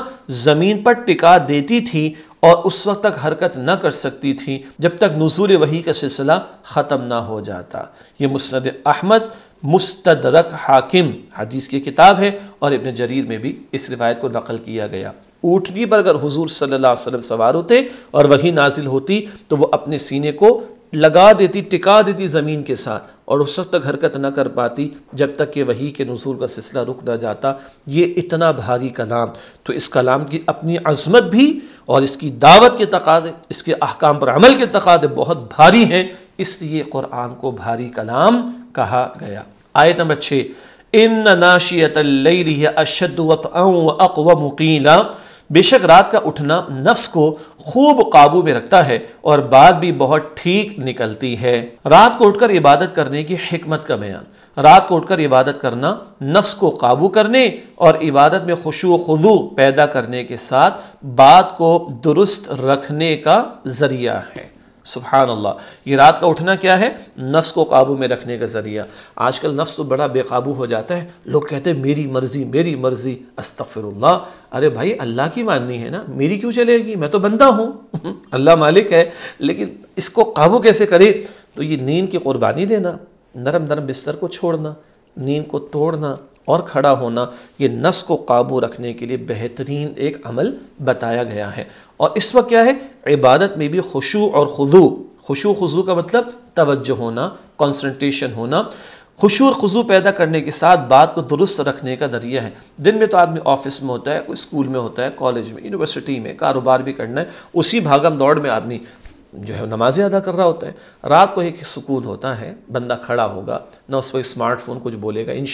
ज़मीन पर टिका देती थी और उस वक्त तक हरकत न कर सकती थी जब तक नजूल वही का सिलसिला ख़त्म ना हो जाता ये मुस्द अहमद मुस्तदरक हाकिम हदीस की किताब है और इबन जरीर में भी इस रिवायत को नकल किया गया ऊँटनी पर अगर हुजूर सल्लल्लाहु अलैहि वसल्लम सवार होते और वही नाजिल होती तो वो अपने सीने को लगा देती टिका देती ज़मीन के साथ और उस वक्त तक हरकत ना कर पाती जब तक कि वही के नजूर का सिलसिला रुक ना जाता ये इतना भारी कलाम तो इस कलाम की अपनी अजमत भी और इसकी दावत के तकादे इसके अहकाम पर अमल के तकादे बहुत भारी हैं इसलिए क़ुरान को भारी कलाम कहा गया आयत नंबर छः इन नाशियत अशद बेशक रात का उठना नफ्स को खूब काबू में रखता है और बात भी बहुत ठीक निकलती है रात को उठकर इबादत करने की हमत का बयान रात को उठकर इबादत करना नफ्स को काबू करने और इबादत में खुशो खुदू पैदा करने के साथ बात को दुरुस्त रखने का ज़रिया है सुबहान अल्लाह ये रात का उठना क्या है नफ्स को काबू में रखने का ज़रिया आजकल नफ्स तो बड़ा बेकाबू हो जाता है लोग कहते हैं मेरी मर्ज़ी मेरी मर्ज़ी अस्तफ़िरुल्ला अरे भाई अल्लाह की माननी है ना मेरी क्यों चलेगी मैं तो बंदा हूँ अल्लाह मालिक है लेकिन इसको काबू कैसे करे तो ये नींद की कुर्बानी देना नरम नरम बिस्तर को छोड़ना नींद को तोड़ना और खड़ा होना ये नस को काबू रखने के लिए बेहतरीन एक अमल बताया गया है और इस वक्त क्या है इबादत में भी खुशू और खुजू खुशू खुजू का मतलब तवज्जो होना कॉन्सनट्रेशन होना खुशू और खुजू पैदा करने के साथ बात को दुरुस्त रखने का जरिया है दिन में तो आदमी ऑफिस में होता है कोई स्कूल में होता है कॉलेज में यूनिवर्सिटी में कारोबार भी करना है उसी भागम दौड़ में आदमी जो है नमाज़ें अदा कर रहा होता है रात को एक सुकून होता है बंदा खड़ा होगा ना उस पर स्मार्टफोन कुछ बोलेगा इन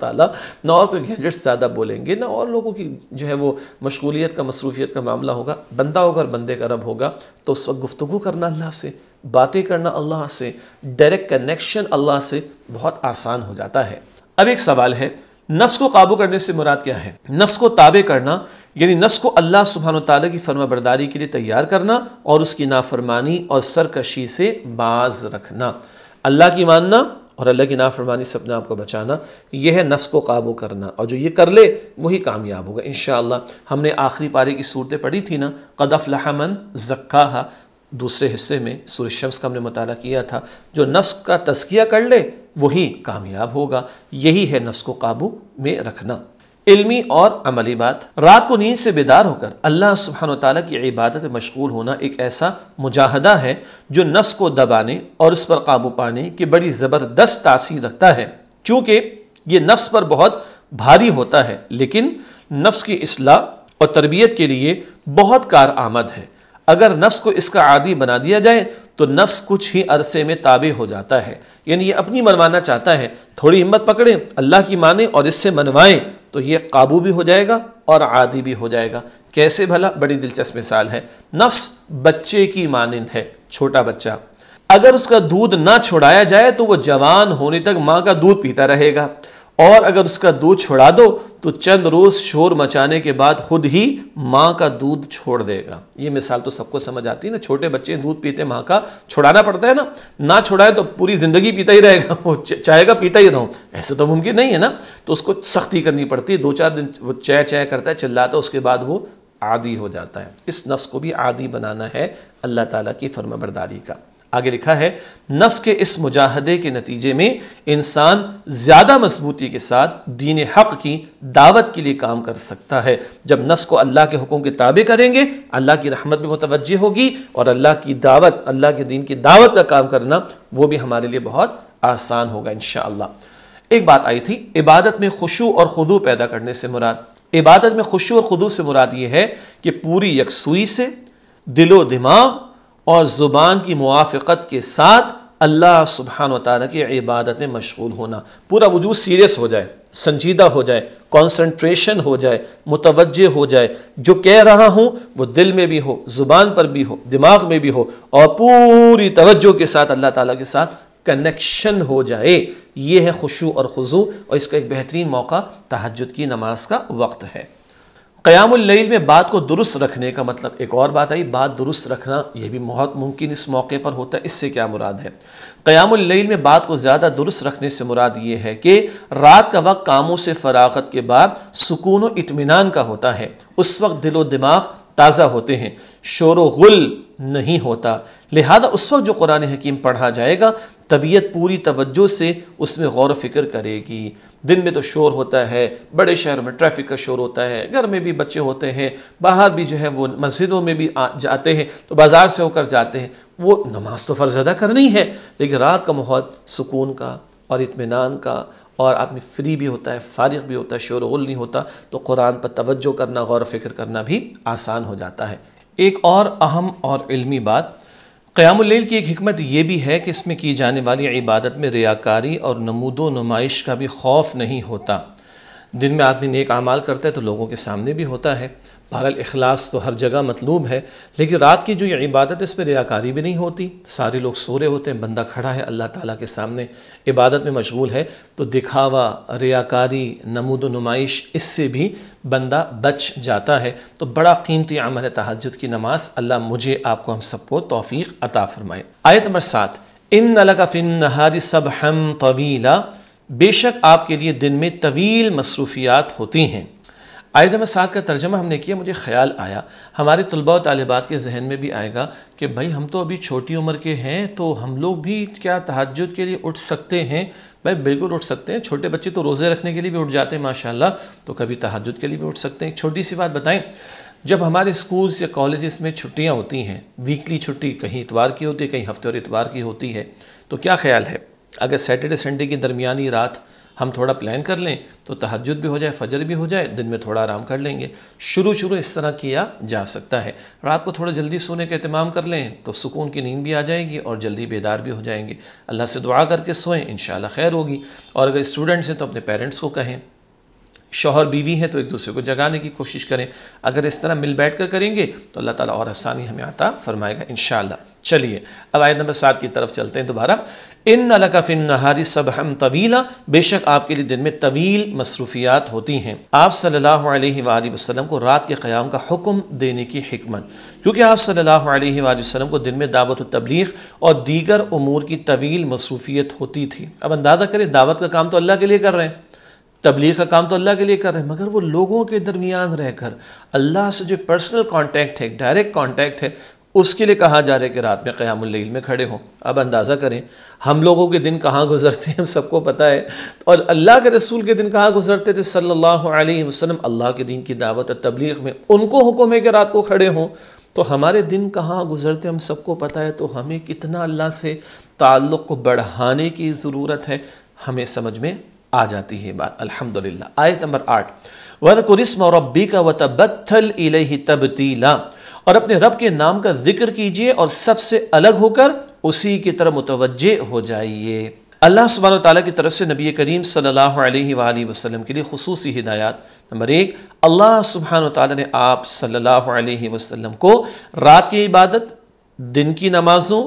ताला ना और कोई गैजेट्स ज़्यादा बोलेंगे ना और लोगों की जो है वो मशगूलियत का मसरूफियत का मामला होगा बंदा होगा और बंदे का रब होगा तो उस वक्त गुफ्तु करना अल्लाह से बातें करना अल्लाह से डायरेक्ट कनेक्शन अल्लाह से बहुत आसान हो जाता है अब एक सवाल है नफ्स को काबू करने से मुराद क्या है नफ्स को ताबे करना यानी नस को अल्लाह सुबहान तला की फर्मा बरदारी के लिए तैयार करना और उसकी नाफरमानी और सरकशी से बाज रखना अल्लाह की मानना और अल्लाह की नाफरमानी से अपने आप को बचाना यह है नफ्स को काबू करना और जो ये कर ले वही कामयाब होगा इन हमने आखिरी पारी की सूरतें पढ़ी थी ना कदफ़ लहमन जक्का दूसरे हिस्से में सूर्य शम्स का हमने मताल किया था जो नफ्स का तस्किया कर ले वही कामयाब होगा यही है नफ्स को काबू में रखना इल्मी और अमली बात रात को नींद से बेदार होकर अल्लाह सुबहान तला की इबादत में मशगूल होना एक ऐसा मुजाहदा है जो नस को दबाने और उस पर काबू पाने की बड़ी ज़बरदस्त तासीर रखता है क्योंकि ये नफ्स पर बहुत भारी होता है लेकिन नफ्स की असलाह और तरबियत के लिए बहुत कार आमद है अगर नफ्स को इसका आदि बना दिया जाए तो नफ्स कुछ ही अरसे में ताबे हो जाता है यानी ये अपनी मनवाना चाहता है थोड़ी हिम्मत पकड़ें अल्लाह की माने और इससे मनवाएं तो ये काबू भी हो जाएगा और आदि भी हो जाएगा कैसे भला बड़ी दिलचस्प मिसाल है नफ्स बच्चे की मानंद है छोटा बच्चा अगर उसका दूध ना छुड़ाया जाए तो वह जवान होने तक माँ का दूध पीता रहेगा और अगर उसका दूध छोड़ा दो तो चंद रोज़ शोर मचाने के बाद खुद ही माँ का दूध छोड़ देगा ये मिसाल तो सबको समझ आती है ना छोटे बच्चे दूध पीते माँ का छुड़ाना पड़ता है ना ना छुड़ाए तो पूरी ज़िंदगी पीता ही रहेगा वो चाहेगा पीता ही रहूँ ऐसे तो मुमकिन नहीं है ना तो उसको सख्ती करनी पड़ती है दो चार दिन वो चय चय करता है चिल्लाता उसके बाद वो आदि हो जाता है इस नफ्स को भी आदि बनाना है अल्लाह ताला की फर्माबरदारी का आगे लिखा है नफ्स के इस मुजाहदे के नतीजे में इंसान ज़्यादा मजबूती के साथ दीन हक़ की दावत के लिए काम कर सकता है जब नफ्स को अल्लाह के हुक्म के ताबे करेंगे अल्लाह की रहमत में मुतवज होगी और अल्लाह की दावत अल्लाह के दीन की दावत का काम करना वो भी हमारे लिए बहुत आसान होगा इन एक बात आई थी इबादत में खुशू और खुदू पैदा करने से मुराद इबादत में खुशू और खुदू से मुराद ये है कि पूरी यकसुई से दिलो दिमाग और ज़ुबान की मुआफ़त के साथ अल्लाह सुबहान तारा की इबादत में मशगूल होना पूरा वजूद सीरियस हो जाए संजीदा हो जाए कॉन्सनट्रेशन हो जाए मुतवजह हो जाए जो कह रहा हूँ वो दिल में भी हो ज़ुबान पर भी हो दिमाग में भी हो और पूरी तवज्जो के साथ अल्लाह ताला के साथ कनेक्शन हो जाए ये है खुशू और खुजू और इसका एक बेहतरीन मौका तहजद की नमाज का वक्त है क़यामल में बात को दुरुस्त रखने का मतलब एक और बात आई बात दुरुस्त रखना यह भी बहुत मुमकिन इस मौके पर होता है इससे क्या मुराद है क़याम में बात को ज़्यादा दुरुस्त रखने से मुराद ये है कि रात का वक्त कामों से फरागत के बाद सुकून व इतमान का होता है उस वक्त दिलो दिमाग ताज़ा होते हैं शोर गुल नहीं होता लिहाजा उस वक्त जो कुरान हकीम पढ़ा जाएगा तबीयत पूरी तवज्जो से उसमें गौर फिक्र करेगी दिन में तो शोर होता है बड़े शहर में ट्रैफिक का शोर होता है घर में भी बच्चे होते हैं बाहर भी जो है वो मस्जिदों में भी आ, जाते हैं तो बाज़ार से होकर जाते हैं वो नमाज तो फ़र्ज़ अदा करनी है लेकिन रात का माहौल सुकून का और इतमान का और आदमी फ्री भी होता है फारिग भी होता है गुल नहीं होता तो कुरान पर तवज्जो करना गौर फिक्र करना भी आसान हो जाता है एक और अहम और इल्मी बात क्यामिल की एक हमत यह भी है कि इसमें की जाने वाली इबादत में रियाकारी और नमूदो नुमाइश का भी खौफ नहीं होता दिन में आदमी नेक आमाल करता है तो लोगों के सामने भी होता है बहर अखलास तो हर जगह मतलूब है लेकिन रात की जो ये इबादत इस पर रियाकारी भी नहीं होती सारे लोग सो रहे होते हैं बंदा खड़ा है अल्लाह ताला के सामने इबादत में मशगूल है तो दिखावा रियाकारी नमूद नुमाइश इससे भी बंदा बच जाता है तो बड़ा कीमती अमल है तहजद की नमाज अल्लाह मुझे आपको हम सबको तोफ़ी अता फ़रमाए आयत नंबर सात इन अला फ़िन नहारी सब हम तवीला बेशक आपके लिए दिन में तवील मसरूफियात होती हैं आयद में साथ का तर्जमा हमने किया मुझे ख्याल आया हमारे तलबा और तलबात के जहन में भी आएगा कि भाई हम तो अभी छोटी उम्र के हैं तो हम लोग भी क्या तहजद के लिए उठ सकते हैं भाई बिल्कुल उठ सकते हैं छोटे बच्चे तो रोज़े रखने के लिए भी उठ जाते हैं माशाल्लाह तो कभी तहजद के लिए भी उठ सकते हैं छोटी सी बात बताएं जब हमारे स्कूल्स या कॉलेज़ में छुट्टियाँ होती हैं वीकली छुट्टी कहीं इतवार की होती है कहीं हफ्ते और इतवार की होती है तो क्या ख्याल है अगर सैटरडे संडे की दरमियानी रात हम थोड़ा प्लान कर लें तो तहजद भी हो जाए फजर भी हो जाए दिन में थोड़ा आराम कर लेंगे शुरू शुरू इस तरह किया जा सकता है रात को थोड़ा जल्दी सोने का अहतमाम कर लें तो सुकून की नींद भी आ जाएगी और जल्दी बेदार भी हो जाएंगे अल्लाह से दुआ करके सोएं इन खैर होगी और अगर स्टूडेंट्स हैं तो अपने पेरेंट्स को कहें शोहर बीवी हैं तो एक दूसरे को जगाने की कोशिश करें अगर इस तरह मिल बैठ कर करेंगे तो अल्लाह ताला और आसानी हमें आता फरमाएगा इन चलिए अब आयत नंबर सात की तरफ चलते हैं दोबारा इन नलका फ़िन नहारी सब हम तवीला बेशक आपके लिए दिन में तवील मसरूफियात होती हैं आप सल्लल्लाहु अलैहि को रात के क़्याम का हुक्म देने की हमत क्योंकि आप सल्लल्लाहु अलैहि को दिन में दावत तबलीग और दीगर अमूर की तवील मसरूफियत होती थी अब अंदाज़ा करें दावत का काम तो अल्लाह के लिए कर रहे हैं तबलीग का काम तो अल्लाह के लिए कर रहे हैं मगर वो लोगों के दरमियान रहकर अल्लाह से जो पर्सनल कांटेक्ट है डायरेक्ट कांटेक्ट है उसके लिए कहा जा रहा है कि रात में क़यामल में खड़े हों अब अंदाज़ा करें हम लोगों के दिन कहाँ गुजरते हैं सबको पता है और अल्लाह के रसूल के दिन कहाँ गुजरते थे सल्लल्लाहु अलैहि वसल्लम अल्लाह के दिन की दावत और तबलीग में उनको हुक्म है कि रात को खड़े हों तो हमारे दिन कहाँ गुजरते हम सबको पता है तो हमें कितना अल्लाह से ताल्लुक़ को बढ़ाने की ज़रूरत है हमें समझ में आ जाती है बात अलहमदिल्ला आयत नंबर आठ और रब्बी का व तबत्थल तबतीला और अपने रब के नाम का जिक्र कीजिए और सबसे अलग होकर उसी की तरह मुतवजे हो जाइए अल्लाह सुबह ताली की तरफ से नबी करीम सल्ला वसलम के लिए खसूस हिदायात नंबर एक अल्लाह सुबहान तौ ने आप सल्ला वसलम को रात की इबादत दिन की नमाज़ों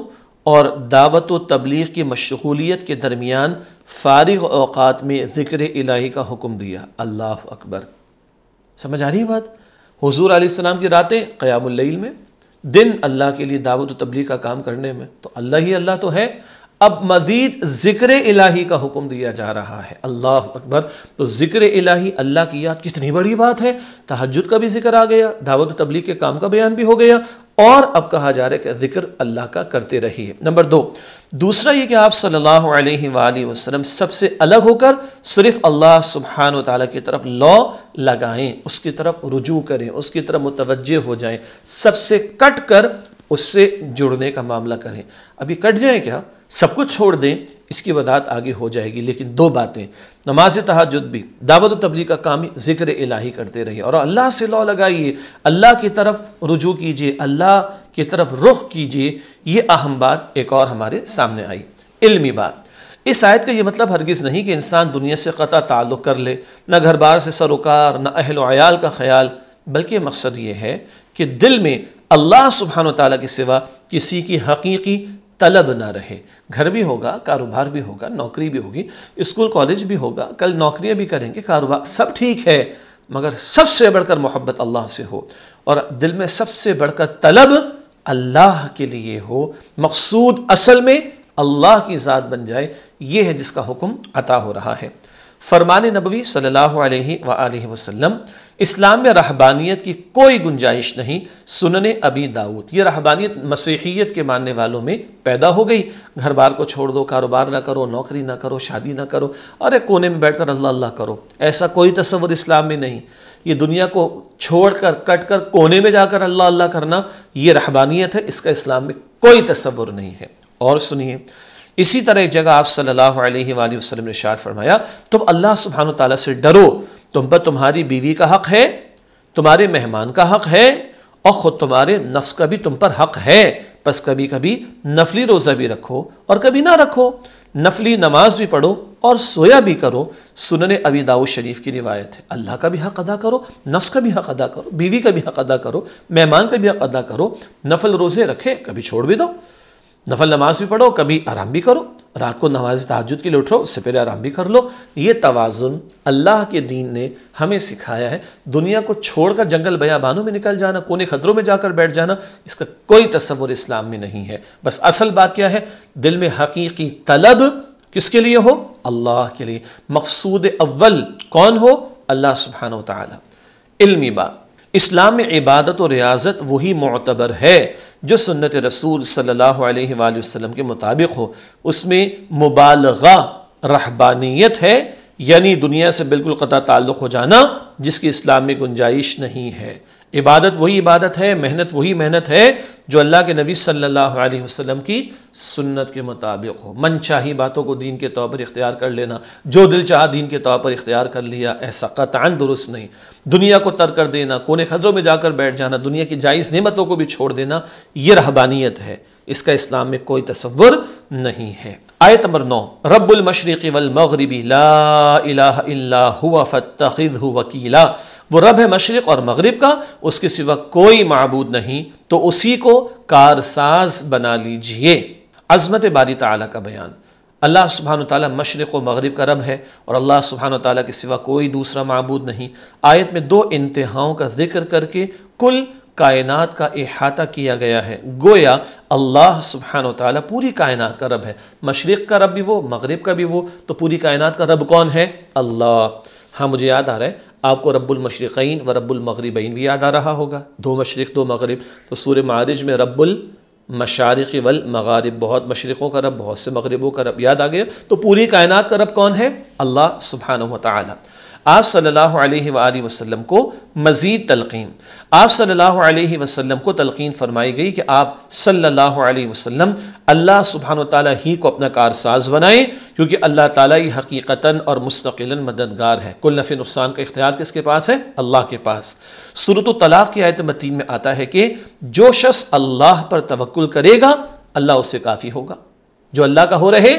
और दावत व तबलीग की मशहूलियत के दरमियान फारिग अवकात में ज़िक्र इलाही का हुक्म दिया अल्लाह अकबर समझ आ रही बात हजूर आसमाम की रातें क़यामल में दिन अल्लाह के लिए दावत तबलीग का काम करने में तो अल्लाह ही अल्लाह तो है अब मज़ीद ज़िक्र इलाही का हुक्म दिया जा रहा है अल्लाह अकबर तो ज़िक्र इलाही अल्लाह की याद कितनी बड़ी बात है तहजद का भी जिक्र आ गया दावत तबलीग के काम का बयान भी हो गया और अब कहा जा रहा है कि ज़िक्र अल्लाह का करते रहिए नंबर दो दूसरा ये कि आप सल्लल्लाहु अलैहि वसल्लम सबसे अलग होकर सिर्फ अल्लाह सुबहान ताली की तरफ लौ लगाएं उसकी तरफ रुजू करें उसकी तरफ मुतवजह हो जाएं सबसे कट कर उससे जुड़ने का मामला करें अभी कट जाएं क्या सब कुछ छोड़ दें इसकी वदात आगे हो जाएगी लेकिन दो बातें नमाज तहाजुद भी दावत तबली का काम ज़िक्र इलाही करते रहिए और अल्लाह से लॉ लगाइए अल्लाह की तरफ रुजू कीजिए अल्लाह की तरफ रुख कीजिए ये अहम बात एक और हमारे सामने आई इल्मी बात इस आयत का ये मतलब हरगिज़ नहीं कि इंसान दुनिया से कतः ताल्लुक़ कर ले ना घर बार से सरोकार ना अहल आयाल का ख्याल बल्कि मकसद ये है कि दिल में अल्लाह सुबहान तला के सिवा किसी की हकीकी तलब ना रहे घर भी होगा कारोबार भी होगा नौकरी भी होगी स्कूल कॉलेज भी होगा कल नौकरियां भी करेंगे कारोबार सब ठीक है मगर सबसे बढ़कर मोहब्बत अल्लाह से हो और दिल में सबसे बढ़कर तलब अल्लाह के लिए हो मकसूद असल में अल्लाह की ज़ात बन जाए ये है जिसका हुक्म अता हो रहा है फरमान नबवी सल्लल्लाहु अलैहि वसल्लम इस्लाम में रहबानियत की कोई गुंजाइश नहीं सुनने अबी दाऊद ये रहबानियत मसीहियत के मानने वालों में पैदा हो गई घर बार को छोड़ दो कारोबार ना करो नौकरी ना करो शादी ना करो अरे कोने में बैठकर अल्लाह अल्लाह करो ऐसा कोई तस्वर इस्लाम में नहीं ये दुनिया को छोड़ कर कट कर कोने में जाकर अल्लाह अल्लाह करना ये रहबानियत है इसका इस्लाम में कोई तस्वर नहीं है और सुनिए इसी तरह एक जगह आप सल्लल्लाहु अलैहि वसल्लम ने शाद फरमाया तुम अल्लाह सुबहान तला से डरो तुम पर तुम्हारी बीवी का हक है तुम्हारे मेहमान का हक है और ख़ुद तुम्हारे नफ्स का भी तुम पर हक है बस कभी कभी नफली रोज़ा भी रखो और कभी ना रखो नफली नमाज भी पढ़ो और सोया भी करो सुनने अबी दाऊ शरीफ की रिवायत है अल्लाह का भी हक अदा करो नफ्स का भी हक अदा करो बीवी का भी हक अदा करो मेहमान का भी हक अदा करो नफल रोज़े रखे कभी छोड़ भी दो नफल नमाज भी पढ़ो कभी आराम भी करो रात को नमाज तहजद के लिए उठो उससे पहले आराम भी कर लो ये तोज़ुन अल्लाह के दीन ने हमें सिखाया है दुनिया को छोड़कर जंगल बयाबानों में निकल जाना कोने खतरों में जाकर बैठ जाना इसका कोई तस्वुर इस्लाम में नहीं है बस असल बात क्या है दिल में हकीकी तलब किसके लिए हो अल्लाह के लिए मकसूद अव्वल कौन हो अल्लाह सुबहान तला बात इस्लाम में इबादत और रियाजत वही मोतबर है जो सुन्नत रसूल सल्लल्लाहु अलैहि वसल्लम के मुताबिक हो उसमें मुबालगा रहबानियत है यानी दुनिया से बिल्कुल कता ताल्लुक़ हो जाना जिसकी इस्लाम में गुंजाइश नहीं है इबादत वही इबादत है मेहनत वही मेहनत है जो अल्लाह के नबी सल्लल्लाहु अलैहि वसल्लम की सुन्नत के मुताबिक हो मन चाही बातों को दीन के तौर पर इख्तियार कर लेना जो दिल चाह दीन के तौर पर इख्तियार कर लिया ऐसा कतान दुरुस्त नहीं दुनिया को तर कर देना कोने खदरों में जाकर बैठ जाना दुनिया की जायज़ नमतों को भी छोड़ देना ये रहबानियत है इसका इस्लाम में कोई तस्वर नहीं है आयत नंबर नौ रब्बुलमशरक़ी वकीला वो रब है मशरक़ और मगरब का उसके सिवा कोई मबूद नहीं तो उसी को कारसाज बना लीजिए अजमत बारी तला का बयान अल्लाह सुबहान तला मशरक़ व मगरब का रब है और अल्लाह सुबहान तला के सिवा कोई दूसरा मबूद नहीं आयत में दो इंतहाओं का जिक्र करके कुल कायनात का अहाता किया गया है गोया अल्लाह सुबहान तला पूरी कायनात का रब है मशरक़ का रब भी वो मगरब का भी वो तो पूरी कायनात का रब कौन है अल्लाह हाँ मुझे याद आ रहा है आपको रब्बुलमशरक़ीन व रब्बुलमगरबीन भी याद आ रहा होगा दो मशरक़ दो मगरब तो सूर मारिज में रब्बुल मशारक़ वल मगारब बहुत मशरक़ों का रब बहुत से मगरबों का रब याद आ गया तो पूरी कायनात का रब कौन है अल्लाह सुबहान तला आप सल्लल्लाहु अलैहि सल्ला वसल्लम को मज़ीद तलकिन आप सल्लल्लाहु अलैहि वसल्लम को तलकिन फरमाई गई कि आप सल्लल्लाहु अलैहि वसल्लम अल्लाह सुबहान तला ही को अपना कारसाज बनाएं क्योंकि अल्लाह ताली ही हकीकता और मुस्तकिल मददगार है कुल नफ़ी नुकसान का इख्तियार किसके पास है अल्लाह के पास सूरत तलाक़ की आयत मतीन में आता है कि जो शख्स अल्लाह पर तवक्ल करेगा अल्लाह उससे काफ़ी होगा जो अल्लाह का हो रहे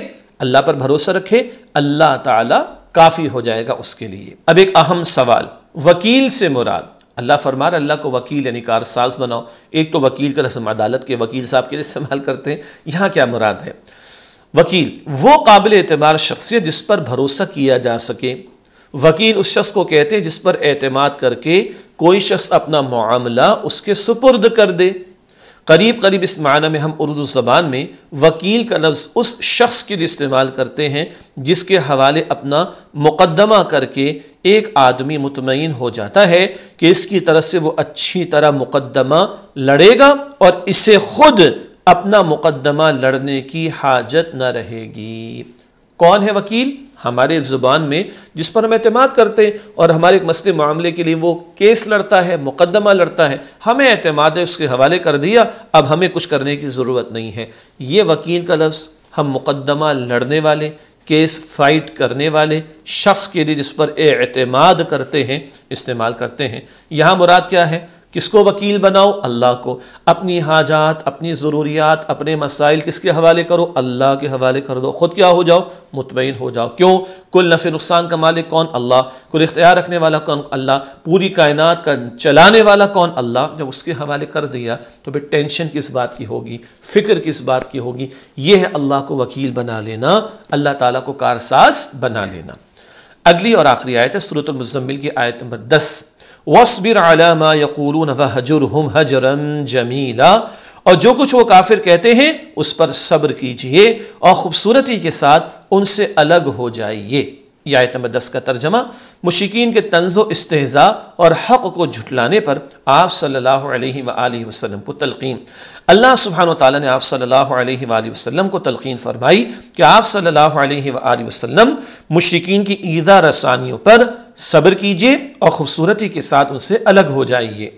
अल्लाह पर भरोसा रखे अल्लाह ताला काफ़ी हो जाएगा उसके लिए अब एक अहम सवाल वकील से मुराद अल्लाह फरमार अल्लाह को वकील यानी कारसाज बनाओ एक तो वकील का रस्म अदालत के वकील साहब के लिए इस्तेमाल करते हैं यहाँ क्या मुराद है वकील वो काबिल एतबार शख्सियत जिस पर भरोसा किया जा सके वकील उस शख्स को कहते हैं जिस पर एतमाद करके कोई शख्स अपना मामला उसके सुपुर्द कर दे करीब करीब इस माना में हम उर्दू ज़बान में वकील का लफ्ज़ उस शख्स के लिए इस्तेमाल करते हैं जिसके हवाले अपना मुकदमा करके एक आदमी मुतमिन हो जाता है कि इसकी तरफ से वो अच्छी तरह मुकदमा लड़ेगा और इसे खुद अपना मुकदमा लड़ने की हाजत न रहेगी कौन है वकील हमारे ज़ुबान में जिस पर हम अतमाद करते हैं और हमारे एक मसले मामले के लिए वो केस लड़ता है मुकदमा लड़ता है हमें अतमाद है उसके हवाले कर दिया अब हमें कुछ करने की ज़रूरत नहीं है ये वकील का लफ्ज़ हम मुकदमा लड़ने वाले केस फाइट करने वाले शख्स के लिए जिस पर अतमाद करते हैं इस्तेमाल करते हैं यहाँ मुराद क्या है किसको वकील बनाओ अल्लाह को अपनी हाजात अपनी ज़रूरियात अपने मसाइल किसके हवाले करो अल्लाह के हवाले कर दो ख़ुद क्या हो जाओ मुतमिन हो जाओ क्यों कुल नफ़े नुकसान का मालिक कौन अल्लाह कुल इख्तियार रखने वाला कौन अल्लाह पूरी कायनात का चलाने वाला कौन अल्लाह जब उसके हवाले कर दिया तो फिर टेंशन किस बात की होगी फ़िक्र किस बात की होगी ये है अल्लाह को वकील बना लेना अल्लाह ताली को कारसास बना लेना अगली और आखिरी आयत है सूरतमज़म्मिल की आयत नंबर दस वसबिर आलामा यकूलून वहजर हम हजरन जमीला और जो कुछ वो काफिर कहते हैं उस पर सब्र कीजिए और ख़ूबसूरती के साथ उनसे अलग हो जाइए यह आयत नंबर दस का तर्जमा मुशिकीन के तंज़ इस्तेज़ा और हक़ को झुटलाने पर आप सल्ला वसम को तलकिन अल्लाह सुबहान तौ ने आप सल्ला वसम को तलकिन फरमाई कि आप सल्ला वसम मुशिकीन की ईदा रसानियों पर सब्र कीजिए और ख़ूबसूरती के साथ उनसे अलग हो जाइए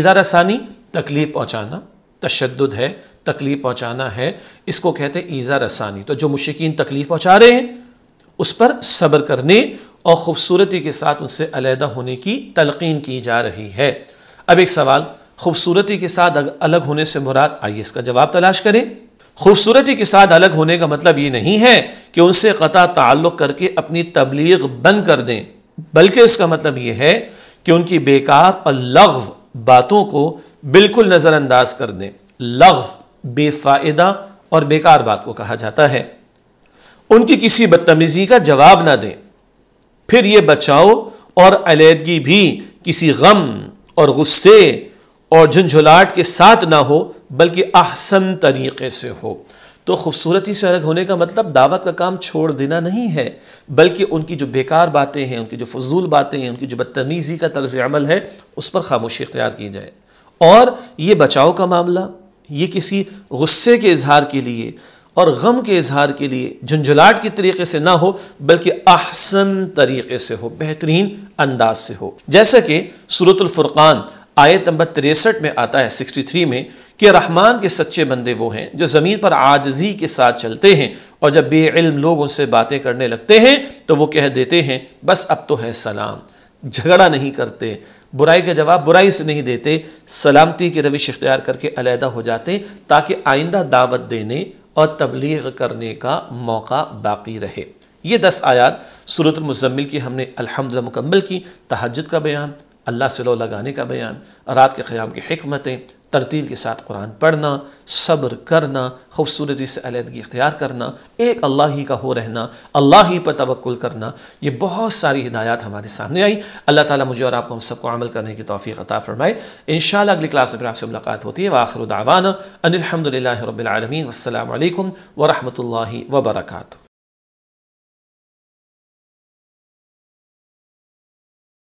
ईदा रसानी तकलीफ़ पहुँचाना तशद है तकलीफ़ पहुँचाना है इसको कहते हैं ईज़ा रसानी तो जो मुशिकीन तकलीफ़ पहुँचा रहे हैं उस पर सब्र करने और ख़ूबसूरती के साथ उनसे अलहदा होने की तलकिन की जा रही है अब एक सवाल खूबसूरती के साथ अलग होने से मुराद आइए इसका जवाब तलाश करें खूबसूरती के साथ अलग होने का मतलब ये नहीं है कि उनसे क़ता ताल्लुक़ करके अपनी तबलीग बंद कर दें बल्कि इसका मतलब ये है कि उनकी बेकार और लग बातों को बिल्कुल नज़रअंदाज कर दें लग बेफ़ायदा और बेकार बात को कहा जाता है उनकी किसी बदतमीज़ी का जवाब ना दें फिर ये बचाओ और अलीदगी भी किसी गम और गुस्से और झुंझुलाट के साथ ना हो बल्कि आसन तरीक़े से हो तो खूबसूरती से अलग होने का मतलब दावत का काम छोड़ देना नहीं है बल्कि उनकी जो बेकार बातें हैं उनकी जो फजूल बातें हैं उनकी जो बदतमीज़ी का तर्ज अमल है उस पर खामोशी इख्तियार की जाए और ये बचाव का मामला ये किसी गुस्से के इजहार के लिए और गम के इजहार के लिए झुंझुलाट के तरीके से ना हो बल्कि अहसन तरीके से हो बेहतरीन अंदाज से हो जैसा कि सूरतुल्फ़ुर्क़ान आयत नंबर तिरसठ में आता है 63 में कि रहमान के सच्चे बंदे वो हैं जो ज़मीन पर आजजी के साथ चलते हैं और जब बेल लोग उनसे बातें करने लगते हैं तो वो कह देते हैं बस अब तो है सलाम झगड़ा नहीं करते बुराई का जवाब बुराई से नहीं देते सलामती की रविश इख्तियार करके अलहदा हो जाते ताकि आइंदा दावत देने और तबलीग करने का मौका बाकी रहे ये दस आयात सूरत मुजम्मिल की हमने अलहमद मुकम्मल की तहजद का बयान अल्लाह से लो लगाने का बयान रात के क़्याम की हमतें तरतील के साथ कुरान पढ़ना सब्र करना खूबसूरती से अलहदगी इख्तियार करना एक अल्लाह ही का हो रहना अल्लाह ही पर तवक्ल करना ये बहुत सारी हिदायत हमारे सामने आई अल्लाह ताला मुझे और आपको हम सबको अमल करने की तोफ़ी अता फ़रमाए इन अगली क्लास में आपसे मुलाकात होती है वाखिर दावाना अनिलहमदिल्ला रबालमीन अल्लाम वरहमल वबरकू